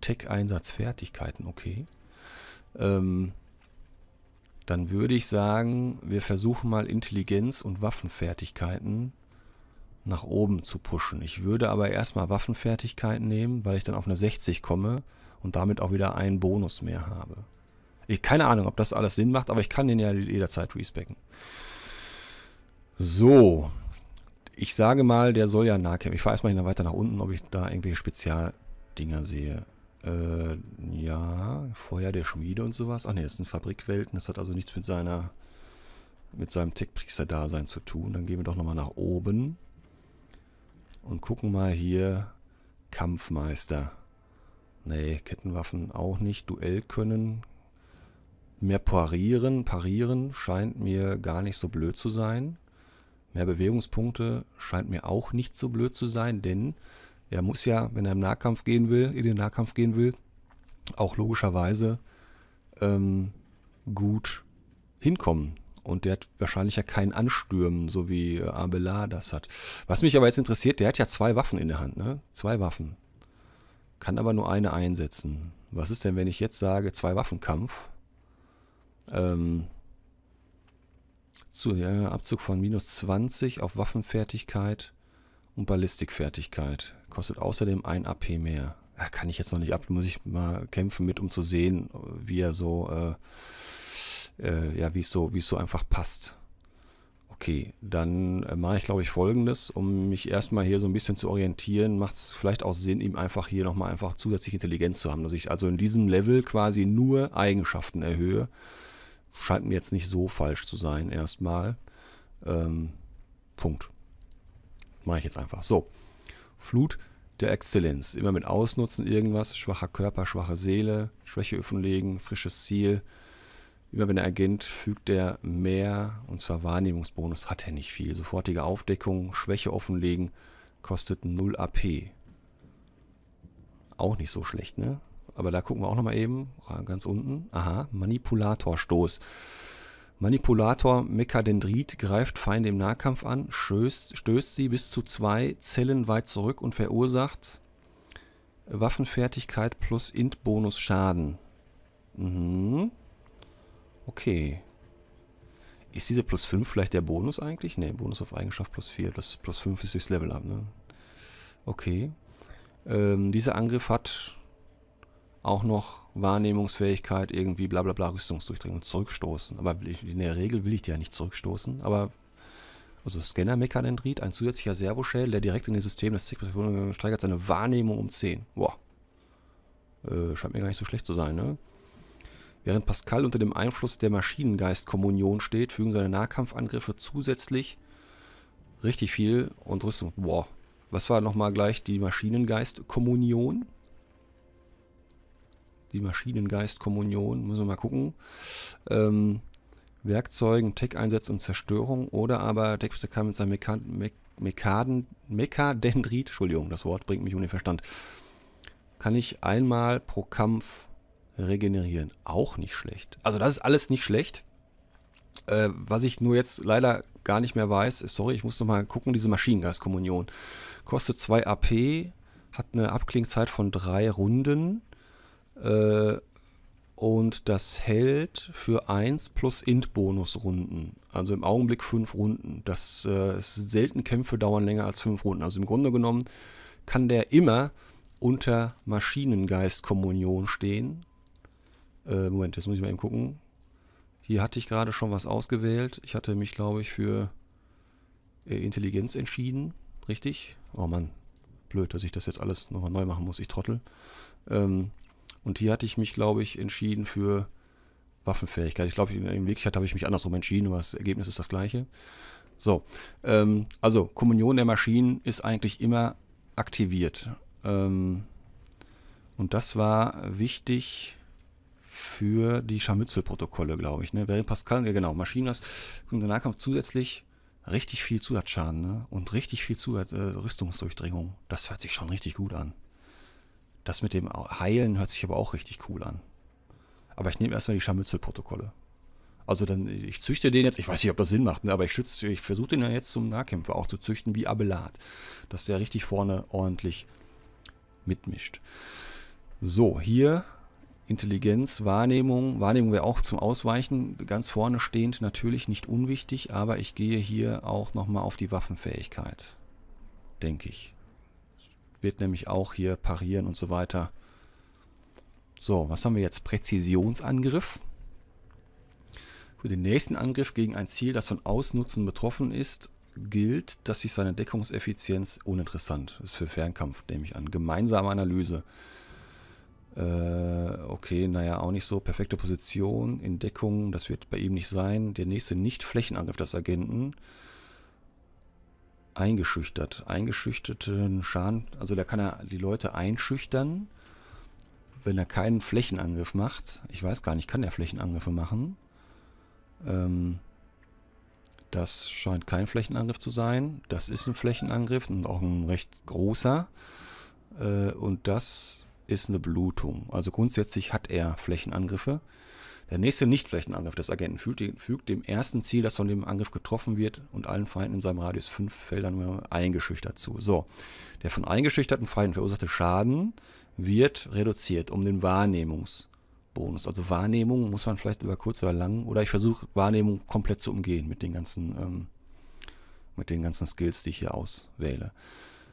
Tech-Einsatz-Fertigkeiten, okay. Ähm, dann würde ich sagen, wir versuchen mal Intelligenz und Waffenfertigkeiten nach oben zu pushen. Ich würde aber erstmal Waffenfertigkeiten nehmen, weil ich dann auf eine 60 komme und damit auch wieder einen Bonus mehr habe. Ich keine Ahnung, ob das alles Sinn macht, aber ich kann den ja jederzeit respecken. So. Ich sage mal, der soll ja nahkämpfen. Ich fahre erstmal weiter nach unten, ob ich da irgendwelche Spezialdinger sehe. Äh, ja, Feuer der Schmiede und sowas. Ach ne, das sind Fabrikwelten. Das hat also nichts mit seiner mit seinem Tickpriester-Dasein zu tun. Dann gehen wir doch nochmal nach oben und gucken mal hier Kampfmeister. Nee, Kettenwaffen auch nicht. Duell können. Mehr parieren. Parieren scheint mir gar nicht so blöd zu sein. Mehr Bewegungspunkte scheint mir auch nicht so blöd zu sein, denn er muss ja, wenn er im Nahkampf gehen will, in den Nahkampf gehen will, auch logischerweise ähm, gut hinkommen. Und der hat wahrscheinlich ja keinen Anstürmen, so wie äh, Abelard das hat. Was mich aber jetzt interessiert, der hat ja zwei Waffen in der Hand, ne? Zwei Waffen. Kann aber nur eine einsetzen. Was ist denn, wenn ich jetzt sage, zwei Waffenkampf? Ähm, zu, ja, Abzug von minus 20 auf Waffenfertigkeit und Ballistikfertigkeit. Kostet außerdem ein AP mehr. Ja, kann ich jetzt noch nicht ab, muss ich mal kämpfen mit, um zu sehen, wie er so, äh, äh, ja, wie es so, wie es so einfach passt. Okay, dann äh, mache ich, glaube ich, folgendes, um mich erstmal hier so ein bisschen zu orientieren, macht es vielleicht auch Sinn, ihm einfach hier nochmal einfach zusätzliche Intelligenz zu haben, dass ich also in diesem Level quasi nur Eigenschaften erhöhe. Scheint mir jetzt nicht so falsch zu sein, erstmal. Ähm, Punkt. Mache ich jetzt einfach. So. Flut der Exzellenz. Immer mit Ausnutzen irgendwas. Schwacher Körper, schwache Seele. Schwäche offenlegen. Frisches Ziel. Immer wenn er agent, fügt er mehr. Und zwar Wahrnehmungsbonus hat er nicht viel. Sofortige Aufdeckung. Schwäche offenlegen. Kostet 0 AP. Auch nicht so schlecht, ne? Aber da gucken wir auch nochmal eben. Ganz unten. Aha. Manipulatorstoß. Manipulator Mechadendrit greift Feinde im Nahkampf an, stößt, stößt sie bis zu zwei Zellen weit zurück und verursacht Waffenfertigkeit plus Int-Bonus Schaden. Mhm. Okay. Ist diese plus 5 vielleicht der Bonus eigentlich? Ne, Bonus auf Eigenschaft plus 4. Das plus 5 ist durchs Level ab, ne? Okay. Ähm, dieser Angriff hat auch noch Wahrnehmungsfähigkeit, irgendwie bla bla bla, Rüstungsdurchdringung zurückstoßen. Aber in der Regel will ich die ja nicht zurückstoßen, aber also scanner mechanendrit ein zusätzlicher Servoschädel, der direkt in das System des Tickets steigert seine Wahrnehmung um 10. Boah. Äh, scheint mir gar nicht so schlecht zu sein, ne? Während Pascal unter dem Einfluss der Maschinengeist-Kommunion steht, fügen seine Nahkampfangriffe zusätzlich richtig viel und Rüstung. Boah. Was war nochmal gleich die Maschinengeist-Kommunion? die Maschinengeist-Kommunion, müssen wir mal gucken. Ähm, Werkzeugen, tech einsätze und Zerstörung oder aber Dexter kann mit seinem Mekaden, Me Mekaden, Mekadendrit, Entschuldigung, das Wort bringt mich um den Verstand, kann ich einmal pro Kampf regenerieren. Auch nicht schlecht. Also das ist alles nicht schlecht. Äh, was ich nur jetzt leider gar nicht mehr weiß, ist, sorry, ich muss nochmal gucken, diese Maschinengeist-Kommunion. Kostet 2 AP, hat eine Abklingzeit von drei Runden. Äh, und das hält für 1 plus Int-Bonus-Runden. Also im Augenblick 5 Runden. Das äh, ist selten Kämpfe dauern länger als 5 Runden. Also im Grunde genommen kann der immer unter Maschinengeist-Kommunion stehen. Äh, Moment, jetzt muss ich mal eben gucken. Hier hatte ich gerade schon was ausgewählt. Ich hatte mich, glaube ich, für äh, Intelligenz entschieden. Richtig? Oh Mann, blöd, dass ich das jetzt alles nochmal neu machen muss. Ich trottel. Ähm, und hier hatte ich mich, glaube ich, entschieden für Waffenfähigkeit. Ich glaube, in Wirklichkeit habe ich mich andersrum entschieden, aber das Ergebnis ist das gleiche. So, ähm, also Kommunion der Maschinen ist eigentlich immer aktiviert. Ähm, und das war wichtig für die Scharmützelprotokolle, glaube ich. Ne? Während Pascal, ja genau, Maschinen, das kommt der Nahkampf zusätzlich richtig viel Zusatzschaden ne? und richtig viel Zusatz, äh, Rüstungsdurchdringung. Das hört sich schon richtig gut an. Das mit dem Heilen hört sich aber auch richtig cool an. Aber ich nehme erstmal die Scharmützelprotokolle. Also dann, ich züchte den jetzt, ich weiß nicht, ob das Sinn macht, ne, aber ich, schütze, ich versuche den dann jetzt zum Nahkämpfer auch zu züchten, wie Abelard. Dass der richtig vorne ordentlich mitmischt. So, hier Intelligenz, Wahrnehmung. Wahrnehmung wäre auch zum Ausweichen ganz vorne stehend natürlich nicht unwichtig, aber ich gehe hier auch nochmal auf die Waffenfähigkeit. Denke ich wird nämlich auch hier parieren und so weiter. So, was haben wir jetzt? Präzisionsangriff. Für den nächsten Angriff gegen ein Ziel, das von Ausnutzen betroffen ist, gilt, dass sich seine Deckungseffizienz uninteressant ist für Fernkampf, nehme ich an. Gemeinsame Analyse. Äh, okay, naja, auch nicht so. Perfekte Position in Deckung, das wird bei ihm nicht sein. Der nächste Nicht-Flächenangriff des Agenten eingeschüchtert. Eingeschüchterten Schaden, also da kann er die Leute einschüchtern, wenn er keinen Flächenangriff macht. Ich weiß gar nicht, kann er Flächenangriffe machen? Ähm, das scheint kein Flächenangriff zu sein. Das ist ein Flächenangriff und auch ein recht großer. Äh, und das ist eine Blutung. Also grundsätzlich hat er Flächenangriffe. Der nächste nicht Angriff des Agenten fügt, dem ersten Ziel, das von dem Angriff getroffen wird und allen Feinden in seinem Radius 5 Feldern eingeschüchtert zu. So, der von eingeschüchterten Feinden verursachte Schaden wird reduziert um den Wahrnehmungsbonus. Also Wahrnehmung muss man vielleicht über kurz oder lang, oder ich versuche Wahrnehmung komplett zu umgehen mit den ganzen, ähm, mit den ganzen Skills, die ich hier auswähle.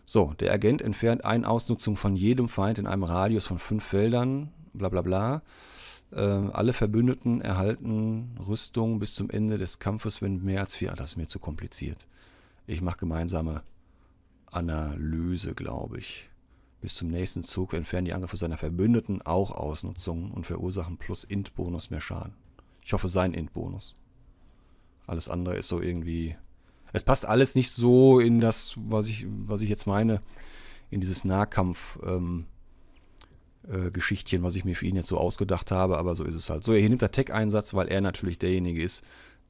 So, der Agent entfernt eine Ausnutzung von jedem Feind in einem Radius von fünf Feldern, bla bla bla. Ähm, alle Verbündeten erhalten Rüstung bis zum Ende des Kampfes, wenn mehr als vier. Ah, das ist mir zu kompliziert. Ich mache gemeinsame Analyse, glaube ich. Bis zum nächsten Zug entfernen die Angriffe seiner Verbündeten auch Ausnutzungen und verursachen plus Int-Bonus mehr Schaden. Ich hoffe, sein Int-Bonus. Alles andere ist so irgendwie... Es passt alles nicht so in das, was ich, was ich jetzt meine, in dieses Nahkampf... Ähm, äh, Geschichtchen, was ich mir für ihn jetzt so ausgedacht habe, aber so ist es halt. So, hier nimmt er Tech-Einsatz, weil er natürlich derjenige ist,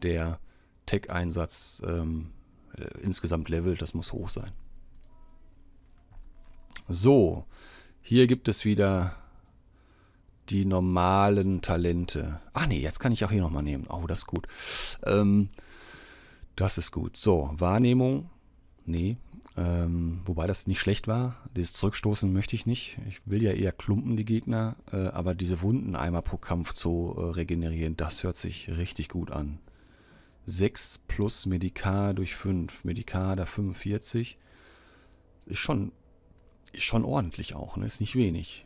der Tech-Einsatz ähm, äh, insgesamt levelt. Das muss hoch sein. So, hier gibt es wieder die normalen Talente. Ach nee, jetzt kann ich auch hier nochmal nehmen. Oh, das ist gut. Ähm, das ist gut. So, Wahrnehmung. Nee, ähm, wobei das nicht schlecht war. Dieses Zurückstoßen möchte ich nicht. Ich will ja eher klumpen, die Gegner. Äh, aber diese Wunden einmal pro Kampf zu äh, regenerieren, das hört sich richtig gut an. 6 plus Medikar durch 5. Medikar da 45. Ist schon, ist schon ordentlich auch, ne? Ist nicht wenig.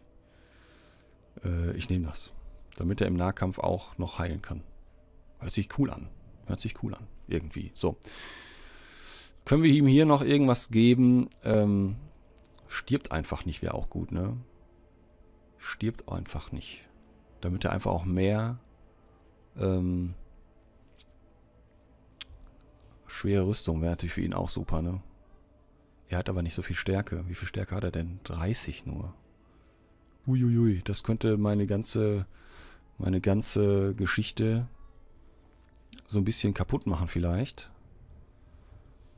Äh, ich nehme das. Damit er im Nahkampf auch noch heilen kann. Hört sich cool an. Hört sich cool an. Irgendwie. So. Können wir ihm hier noch irgendwas geben? Ähm, stirbt einfach nicht, wäre auch gut, ne? Stirbt einfach nicht. Damit er einfach auch mehr ähm, schwere Rüstung wäre natürlich für ihn auch super, ne? Er hat aber nicht so viel Stärke. Wie viel Stärke hat er denn? 30 nur. Uiuiui, das könnte meine ganze, meine ganze Geschichte so ein bisschen kaputt machen vielleicht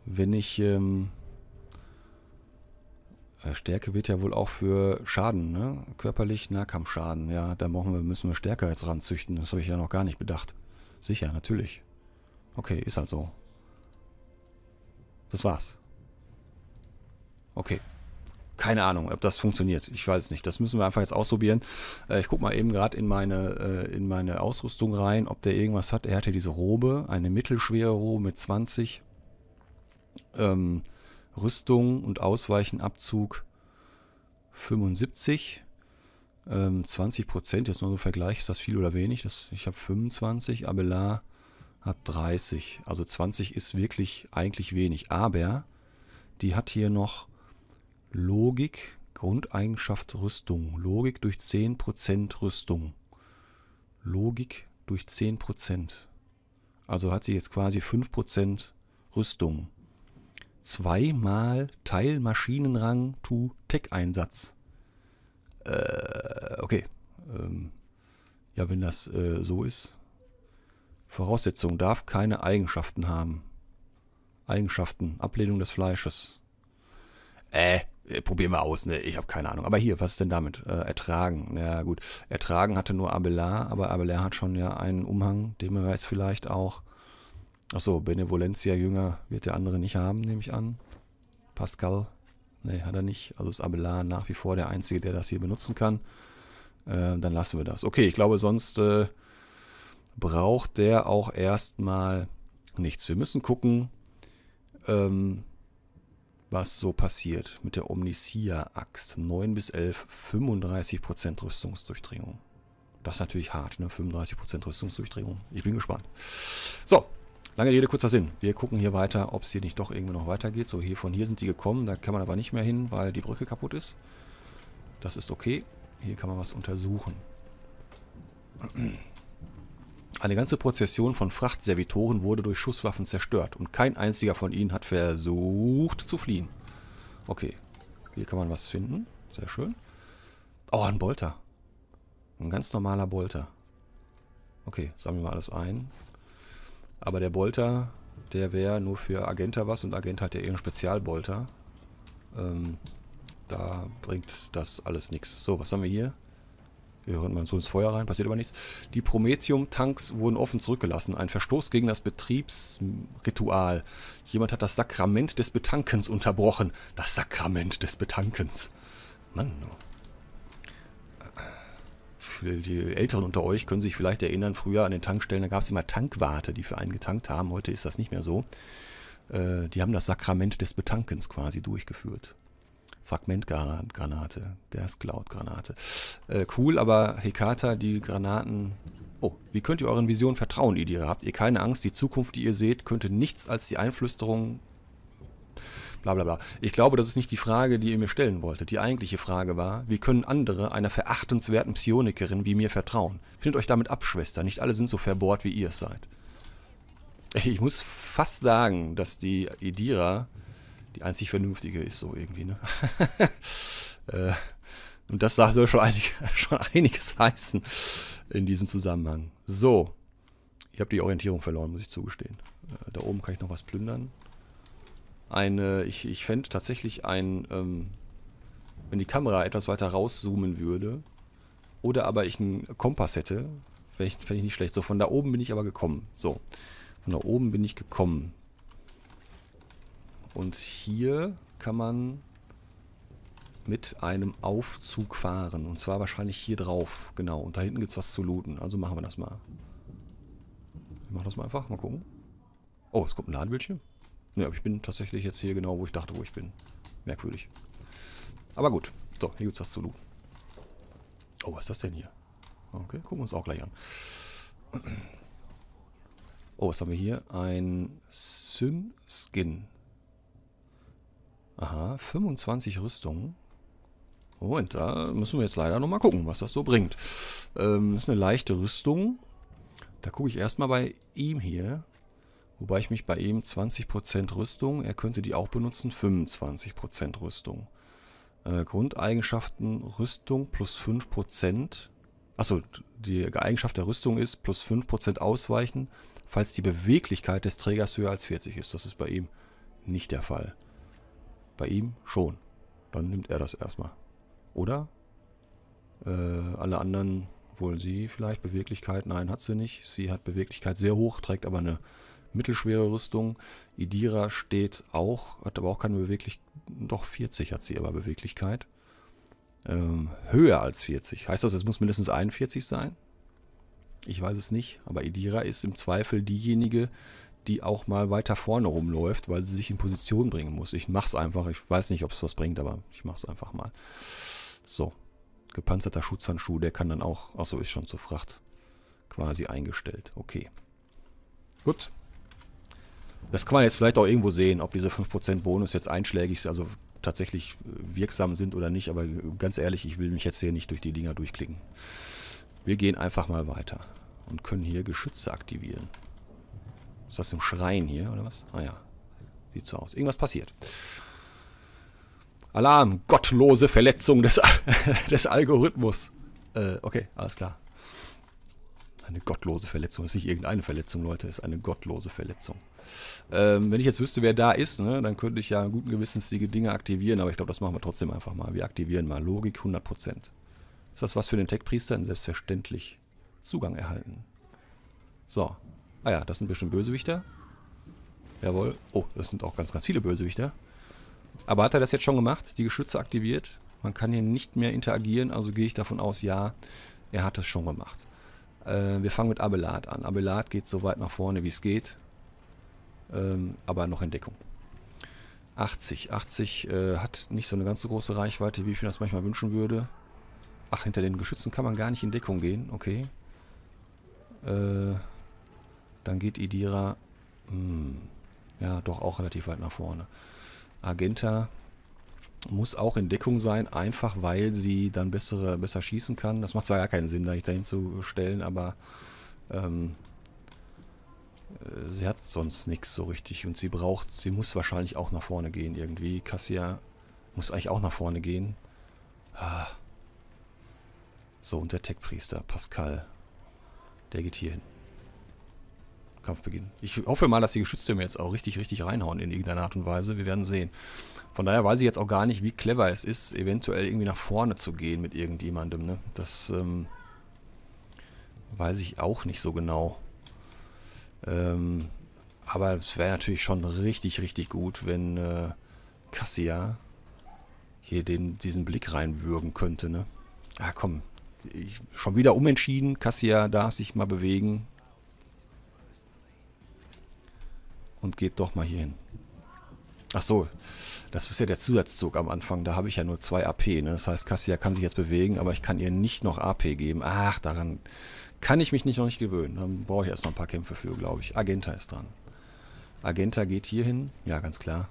wenn ich... Ähm, äh, Stärke wird ja wohl auch für Schaden, ne? Körperlich Nahkampfschaden. Ja, da brauchen wir, müssen wir Stärke jetzt ranzüchten. Das habe ich ja noch gar nicht bedacht. Sicher, natürlich. Okay, ist halt so. Das war's. Okay. Keine Ahnung, ob das funktioniert. Ich weiß nicht. Das müssen wir einfach jetzt ausprobieren. Äh, ich gucke mal eben gerade in, meine, äh, in meine Ausrüstung rein, ob der irgendwas hat. Er hatte diese Robe, eine mittelschwere Robe mit 20 ähm, Rüstung und Ausweichenabzug 75. Ähm, 20 Prozent, jetzt nur so Vergleich, ist das viel oder wenig? Das, ich habe 25, Abelard hat 30. Also 20 ist wirklich eigentlich wenig. Aber die hat hier noch Logik, Grundeigenschaft Rüstung. Logik durch 10% Rüstung. Logik durch 10%. Also hat sie jetzt quasi 5% Rüstung zweimal Teilmaschinenrang to Tech-Einsatz. Äh, okay. Ähm, ja, wenn das äh, so ist. Voraussetzung darf keine Eigenschaften haben. Eigenschaften, Ablehnung des Fleisches. Äh, äh probieren wir aus, ne? Ich habe keine Ahnung. Aber hier, was ist denn damit? Äh, ertragen. Ja, gut. Ertragen hatte nur Abelard, aber Abelard hat schon ja einen Umhang, den man jetzt vielleicht auch Achso, Benevolentia Jünger wird der andere nicht haben, nehme ich an. Pascal. Ne, hat er nicht. Also ist Abelard nach wie vor der Einzige, der das hier benutzen kann. Äh, dann lassen wir das. Okay, ich glaube, sonst äh, braucht der auch erstmal nichts. Wir müssen gucken, ähm, was so passiert mit der Omnisia-Axt. 9 bis 11, 35% Rüstungsdurchdringung. Das ist natürlich hart, ne? 35% Rüstungsdurchdringung. Ich bin gespannt. So, Lange Rede, kurzer Sinn. Wir gucken hier weiter, ob es hier nicht doch irgendwie noch weitergeht. So, hier von hier sind die gekommen. Da kann man aber nicht mehr hin, weil die Brücke kaputt ist. Das ist okay. Hier kann man was untersuchen. Eine ganze Prozession von Frachtservitoren wurde durch Schusswaffen zerstört und kein einziger von ihnen hat versucht zu fliehen. Okay, hier kann man was finden. Sehr schön. Oh, ein Bolter. Ein ganz normaler Bolter. Okay, sammeln wir alles ein. Aber der Bolter, der wäre nur für Agenta was und Agenta hat ja eher einen Spezialbolter. Ähm, da bringt das alles nichts. So, was haben wir hier? Wir hören mal so ins Feuer rein, passiert aber nichts. Die Prometium-Tanks wurden offen zurückgelassen. Ein Verstoß gegen das Betriebsritual. Jemand hat das Sakrament des Betankens unterbrochen. Das Sakrament des Betankens. Mann, oh die Älteren unter euch können sich vielleicht erinnern, früher an den Tankstellen, da gab es immer Tankwarte, die für einen getankt haben. Heute ist das nicht mehr so. Äh, die haben das Sakrament des Betankens quasi durchgeführt. Fragmentgranate, Gascloud-Granate. Äh, cool, aber Hekata, die Granaten... Oh, wie könnt ihr euren Visionen vertrauen, Idir? Habt ihr keine Angst, die Zukunft, die ihr seht, könnte nichts als die Einflüsterung bla bla bla. Ich glaube, das ist nicht die Frage, die ihr mir stellen wolltet. Die eigentliche Frage war, wie können andere einer verachtenswerten Psionikerin wie mir vertrauen? Findet euch damit ab, Schwester. Nicht alle sind so verbohrt, wie ihr es seid. Ich muss fast sagen, dass die Edira die einzig vernünftige ist, so irgendwie, ne? Äh, und das soll schon, einig, schon, einiges heißen in diesem Zusammenhang. So. Ich habe die Orientierung verloren, muss ich zugestehen. Äh, da oben kann ich noch was plündern eine, ich, ich fände tatsächlich ein, ähm, wenn die Kamera etwas weiter rauszoomen würde, oder aber ich einen Kompass hätte, fände ich, nicht schlecht. So, von da oben bin ich aber gekommen. So, von da oben bin ich gekommen. Und hier kann man mit einem Aufzug fahren. Und zwar wahrscheinlich hier drauf. Genau. Und da hinten gibt es was zu looten. Also machen wir das mal. Ich mach das mal einfach. Mal gucken. Oh, es kommt ein Ladebildschirm. Ja, aber ich bin tatsächlich jetzt hier genau, wo ich dachte, wo ich bin. Merkwürdig. Aber gut. So, hier gibt's was zu tun. Oh, was ist das denn hier? Okay, gucken wir uns auch gleich an. Oh, was haben wir hier? Ein Syn-Skin. Aha, 25 Rüstungen. Moment, da müssen wir jetzt leider nochmal gucken, was das so bringt. Ähm, ist eine leichte Rüstung. Da gucke ich erstmal bei ihm hier. Wobei ich mich bei ihm 20% Rüstung, er könnte die auch benutzen, 25% Rüstung. Äh, Grundeigenschaften Rüstung plus 5%. Achso, die Eigenschaft der Rüstung ist plus 5% ausweichen, falls die Beweglichkeit des Trägers höher als 40 ist. Das ist bei ihm nicht der Fall. Bei ihm schon. Dann nimmt er das erstmal. Oder? Äh, alle anderen, wollen sie vielleicht, Beweglichkeit, nein, hat sie nicht. Sie hat Beweglichkeit sehr hoch, trägt aber eine mittelschwere Rüstung. Idira steht auch, hat aber auch keine Beweglichkeit, doch 40 hat sie aber Beweglichkeit. Ähm, höher als 40. Heißt das, es muss mindestens 41 sein? Ich weiß es nicht, aber Idira ist im Zweifel diejenige, die auch mal weiter vorne rumläuft, weil sie sich in Position bringen muss. Ich mach's einfach, ich weiß nicht, ob es was bringt, aber ich mach's einfach mal. So, gepanzerter Schutzhandschuh, der kann dann auch, achso, ist schon zur Fracht quasi eingestellt. Okay. Gut, das kann man jetzt vielleicht auch irgendwo sehen, ob diese 5% Bonus jetzt einschlägig, also tatsächlich wirksam sind oder nicht. Aber ganz ehrlich, ich will mich jetzt hier nicht durch die Dinger durchklicken. Wir gehen einfach mal weiter und können hier Geschütze aktivieren. Ist das ein Schrein hier oder was? Ah ja, sieht so aus. Irgendwas passiert. Alarm, gottlose Verletzung des, des Algorithmus. Äh, okay, alles klar. Eine gottlose Verletzung. Das ist nicht irgendeine Verletzung, Leute. Das ist eine gottlose Verletzung. Ähm, wenn ich jetzt wüsste, wer da ist, ne, dann könnte ich ja guten Gewissens die Dinge aktivieren. Aber ich glaube, das machen wir trotzdem einfach mal. Wir aktivieren mal Logik 100%. Ist das was für den Tech-Priester? Selbstverständlich. Zugang erhalten. So. Ah ja, das sind bestimmt Bösewichter. Jawohl. Oh, das sind auch ganz, ganz viele Bösewichter. Aber hat er das jetzt schon gemacht? Die Geschütze aktiviert? Man kann hier nicht mehr interagieren, also gehe ich davon aus, ja, er hat es schon gemacht. Äh, wir fangen mit Abelard an. Abelard geht so weit nach vorne, wie es geht. Ähm, aber noch in Deckung. 80. 80 äh, hat nicht so eine ganz so große Reichweite, wie ich mir das manchmal wünschen würde. Ach, hinter den Geschützen kann man gar nicht in Deckung gehen. Okay. Äh, dann geht Idira... Mh, hm, ja, doch auch relativ weit nach vorne. Agenta muss auch in Deckung sein, einfach weil sie dann bessere, besser schießen kann. Das macht zwar gar keinen Sinn, da nichts dahin zu stellen, aber ähm, äh, sie hat sonst nichts so richtig und sie braucht, sie muss wahrscheinlich auch nach vorne gehen irgendwie. Cassia muss eigentlich auch nach vorne gehen. Ah. So, und der Tech-Priester, Pascal, der geht hier hin. Kampf beginnen. Ich hoffe mal, dass die Geschütztürme jetzt auch richtig, richtig reinhauen in irgendeiner Art und Weise. Wir werden sehen. Von daher weiß ich jetzt auch gar nicht, wie clever es ist, eventuell irgendwie nach vorne zu gehen mit irgendjemandem. Ne? Das ähm, weiß ich auch nicht so genau. Ähm, aber es wäre natürlich schon richtig, richtig gut, wenn äh, Cassia hier den, diesen Blick reinwürgen könnte. Ne? Ah, komm. Ich, schon wieder umentschieden. Cassia darf sich mal bewegen. Und geht doch mal hier hin. Ach so, das ist ja der Zusatzzug am Anfang. Da habe ich ja nur zwei AP. Ne? Das heißt, Cassia kann sich jetzt bewegen, aber ich kann ihr nicht noch AP geben. Ach, daran kann ich mich nicht noch nicht gewöhnen. Dann brauche ich erst noch ein paar Kämpfe für, glaube ich. Agenta ist dran. Agenta geht hier hin. Ja, ganz klar.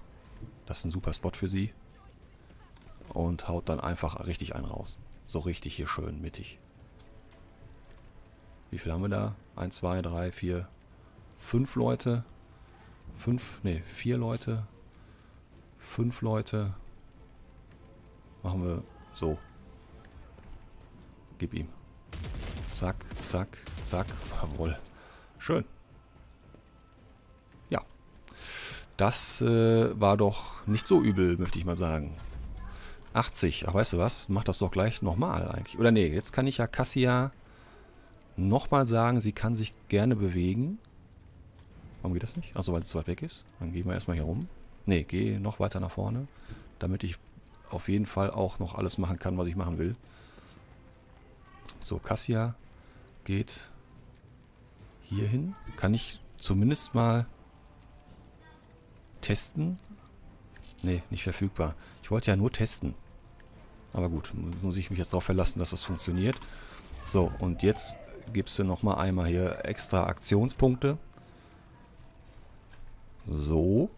Das ist ein super Spot für sie. Und haut dann einfach richtig einen raus. So richtig hier schön mittig. Wie viel haben wir da? 1, 2, 3, 4, 5 Leute. 5, ne, 4 Leute fünf Leute. Machen wir so. Gib ihm. Zack, zack, zack. Jawohl. Schön. Ja. Das äh, war doch nicht so übel, möchte ich mal sagen. 80. Ach, weißt du was? Mach das doch gleich nochmal eigentlich. Oder nee, jetzt kann ich ja Cassia nochmal sagen, sie kann sich gerne bewegen. Warum geht das nicht? Achso, weil sie zu weit weg ist. Dann gehen wir erstmal hier rum. Ne, gehe noch weiter nach vorne, damit ich auf jeden Fall auch noch alles machen kann, was ich machen will. So, Cassia geht hier hin. Kann ich zumindest mal testen? Ne, nicht verfügbar. Ich wollte ja nur testen. Aber gut, muss ich mich jetzt darauf verlassen, dass das funktioniert. So, und jetzt gibst du nochmal einmal hier extra Aktionspunkte. So.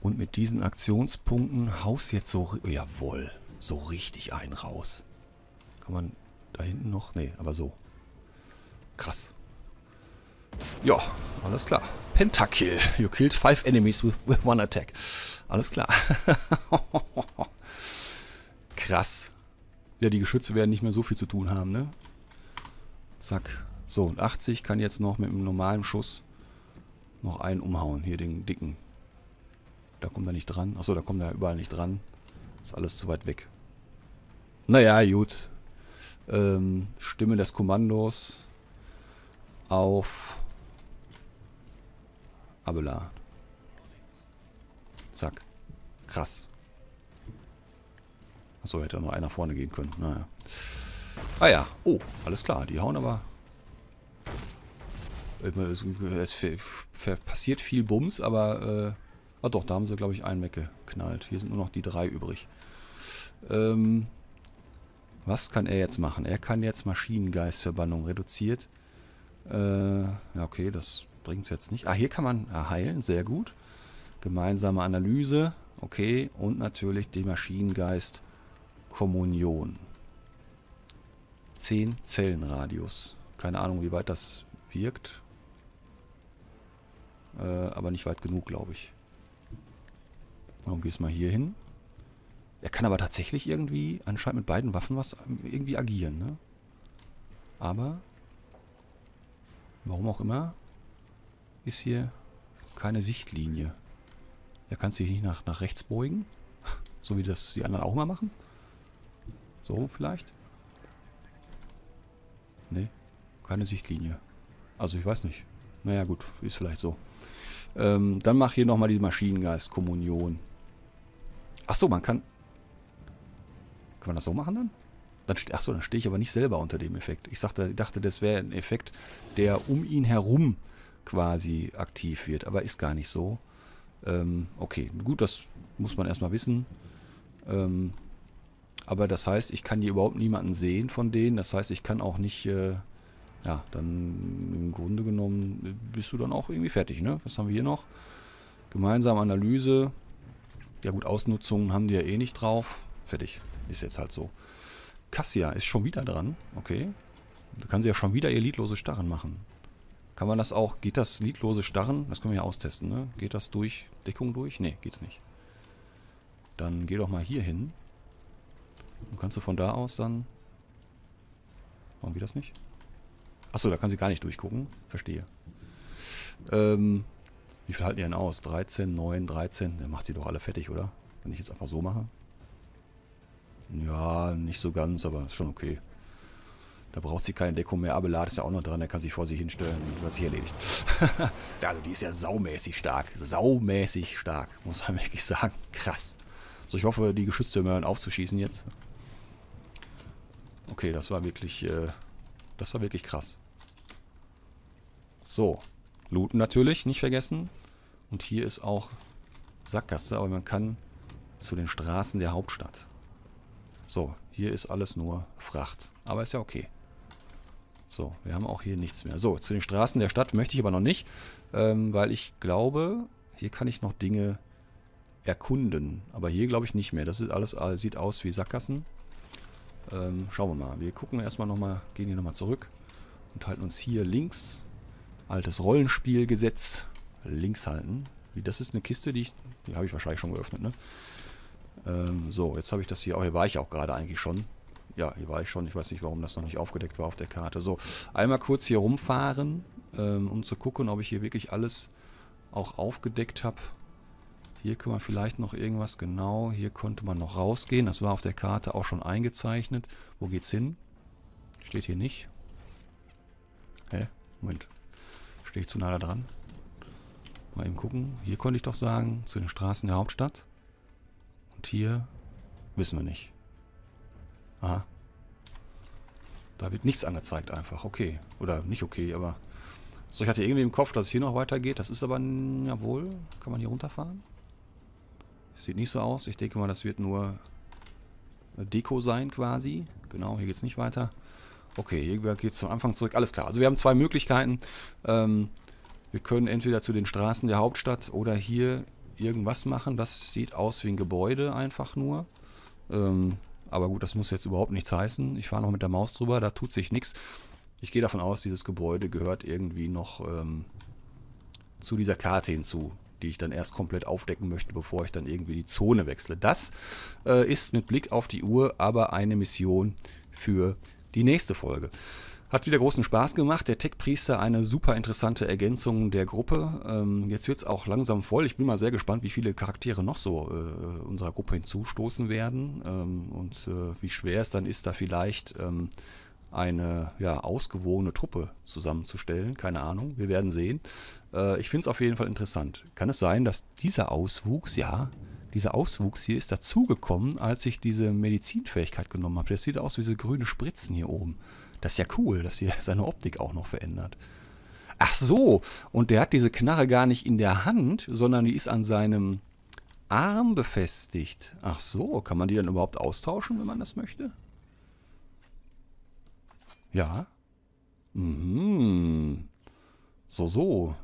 Und mit diesen Aktionspunkten haust jetzt so... Oh, jawohl, so richtig einen raus. Kann man da hinten noch? Nee, aber so. Krass. Ja, alles klar. Pentakill. You killed five enemies with, with one attack. Alles klar. Krass. Ja, die Geschütze werden nicht mehr so viel zu tun haben, ne? Zack. So, und 80 kann jetzt noch mit einem normalen Schuss noch einen umhauen. Hier den dicken. Da kommt er nicht dran. Achso, da kommt er überall nicht dran. Ist alles zu weit weg. Naja, gut. Ähm, Stimme des Kommandos auf Abela. Zack. Krass. Achso, hätte noch einer vorne gehen können. Naja. Ah ja. Oh, alles klar. Die hauen aber... Es passiert viel Bums, aber... Äh Ah doch, da haben sie, glaube ich, einen weggeknallt. Hier sind nur noch die drei übrig. Ähm, was kann er jetzt machen? Er kann jetzt Maschinengeistverbannung reduziert. Äh, ja, okay, das bringt es jetzt nicht. Ah, hier kann man ah, heilen, sehr gut. Gemeinsame Analyse, okay. Und natürlich die Maschinengeist-Kommunion. 10 Zellenradius. Keine Ahnung, wie weit das wirkt. Äh, aber nicht weit genug, glaube ich. Warum gehst du mal hier hin? Er kann aber tatsächlich irgendwie anscheinend mit beiden Waffen was ähm, irgendwie agieren, ne? Aber, warum auch immer, ist hier keine Sichtlinie. Er kann sich nicht nach, nach rechts beugen, so wie das die anderen auch mal machen. So vielleicht. Ne, keine Sichtlinie. Also ich weiß nicht. Naja gut, ist vielleicht so. Ähm, dann mach hier nochmal die Maschinengeist-Kommunion. Ach so, man kann... Kann man das so machen dann? dann ach so, dann stehe ich aber nicht selber unter dem Effekt. Ich sagte, dachte, das wäre ein Effekt, der um ihn herum quasi aktiv wird. Aber ist gar nicht so. Ähm, okay, gut, das muss man erstmal wissen. Ähm, aber das heißt, ich kann hier überhaupt niemanden sehen von denen. Das heißt, ich kann auch nicht... Äh, ja, dann im Grunde genommen bist du dann auch irgendwie fertig, ne? Was haben wir hier noch? Gemeinsame Analyse. Ja gut, Ausnutzungen haben die ja eh nicht drauf. Fertig. Ist jetzt halt so. Cassia ist schon wieder dran. Okay. Da kann sie ja schon wieder ihr lidlose Starren machen. Kann man das auch... Geht das lidlose Starren? Das können wir ja austesten, ne? Geht das durch Deckung durch? Ne, geht's nicht. Dann geh doch mal hier hin. Und kannst du von da aus dann... Warum geht das nicht? Achso, da kann sie gar nicht durchgucken. Verstehe. Ähm, wie viel halten die denn aus? 13, 9, 13. Der macht sie doch alle fertig, oder? Wenn ich jetzt einfach so mache. Ja, nicht so ganz, aber ist schon okay. Da braucht sie keine Deko mehr. Abelard ist ja auch noch dran. Der kann sich vor sich hinstellen. Und hat sich erledigt. also die ist ja saumäßig stark. Saumäßig stark, muss man wirklich sagen. Krass. So, ich hoffe, die Geschütztürme hören aufzuschießen jetzt. Okay, das war wirklich... Äh, das war wirklich krass. So. Looten natürlich, nicht vergessen. Und hier ist auch Sackgasse, aber man kann zu den Straßen der Hauptstadt. So, hier ist alles nur Fracht. Aber ist ja okay. So, wir haben auch hier nichts mehr. So, zu den Straßen der Stadt möchte ich aber noch nicht, ähm, weil ich glaube, hier kann ich noch Dinge erkunden. Aber hier glaube ich nicht mehr. Das ist alles äh, sieht aus wie Sackgassen. Ähm, schauen wir mal. Wir gucken erstmal nochmal, gehen hier nochmal zurück und halten uns hier links Altes Rollenspielgesetz. Links halten. das ist eine Kiste, die ich... Die habe ich wahrscheinlich schon geöffnet, ne? Ähm, so, jetzt habe ich das hier... Auch oh, hier war ich auch gerade eigentlich schon. Ja, hier war ich schon. Ich weiß nicht, warum das noch nicht aufgedeckt war auf der Karte. So, einmal kurz hier rumfahren, ähm, um zu gucken, ob ich hier wirklich alles auch aufgedeckt habe. Hier können wir vielleicht noch irgendwas, genau, hier konnte man noch rausgehen. Das war auf der Karte auch schon eingezeichnet. Wo geht's hin? Steht hier nicht. Hä? Moment. Stehe ich zu nah da dran? Mal eben gucken. Hier konnte ich doch sagen, zu den Straßen der Hauptstadt. Und hier wissen wir nicht. Aha. Da wird nichts angezeigt einfach. Okay. Oder nicht okay, aber... So, ich hatte irgendwie im Kopf, dass es hier noch weitergeht. Das ist aber... Jawohl. Kann man hier runterfahren? Sieht nicht so aus. Ich denke mal, das wird nur Deko sein quasi. Genau, hier geht es nicht weiter. Okay, hier geht es zum Anfang zurück. Alles klar. Also wir haben zwei Möglichkeiten. Ähm, wir können entweder zu den Straßen der Hauptstadt oder hier irgendwas machen. Das sieht aus wie ein Gebäude einfach nur. Ähm, aber gut, das muss jetzt überhaupt nichts heißen. Ich fahre noch mit der Maus drüber, da tut sich nichts. Ich gehe davon aus, dieses Gebäude gehört irgendwie noch ähm, zu dieser Karte hinzu, die ich dann erst komplett aufdecken möchte, bevor ich dann irgendwie die Zone wechsle. Das äh, ist mit Blick auf die Uhr aber eine Mission für die die nächste Folge. Hat wieder großen Spaß gemacht. Der Tech-Priester, eine super interessante Ergänzung der Gruppe. Ähm, jetzt wird es auch langsam voll. Ich bin mal sehr gespannt, wie viele Charaktere noch so äh, unserer Gruppe hinzustoßen werden ähm, und äh, wie schwer es dann ist, da vielleicht ähm, eine ja, ausgewogene Truppe zusammenzustellen. Keine Ahnung, wir werden sehen. Äh, ich finde es auf jeden Fall interessant. Kann es sein, dass dieser Auswuchs, ja, dieser Auswuchs hier ist dazugekommen, als ich diese Medizinfähigkeit genommen habe. Das sieht aus wie diese grüne Spritzen hier oben. Das ist ja cool, dass hier seine Optik auch noch verändert. Ach so, und der hat diese Knarre gar nicht in der Hand, sondern die ist an seinem Arm befestigt. Ach so, kann man die dann überhaupt austauschen, wenn man das möchte? Ja. Mhm. So, so.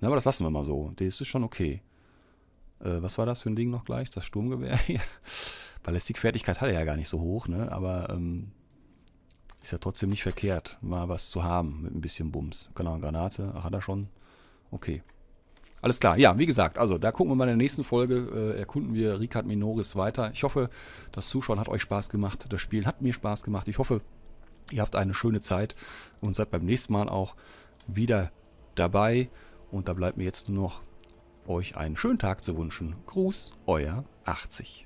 Na, aber das lassen wir mal so. Das ist schon okay. Äh, was war das für ein Ding noch gleich? Das Sturmgewehr hier. Ballistikfertigkeit hat er ja gar nicht so hoch, ne? Aber ähm, ist ja trotzdem nicht verkehrt, mal was zu haben mit ein bisschen Bums. Genau, Granate. Ach, hat er schon. Okay. Alles klar, ja, wie gesagt, also da gucken wir mal in der nächsten Folge, äh, erkunden wir Ricard Minoris weiter. Ich hoffe, das Zuschauen hat euch Spaß gemacht, das Spiel hat mir Spaß gemacht. Ich hoffe, ihr habt eine schöne Zeit und seid beim nächsten Mal auch wieder dabei. Und da bleibt mir jetzt nur noch euch einen schönen Tag zu wünschen. Gruß, euer 80.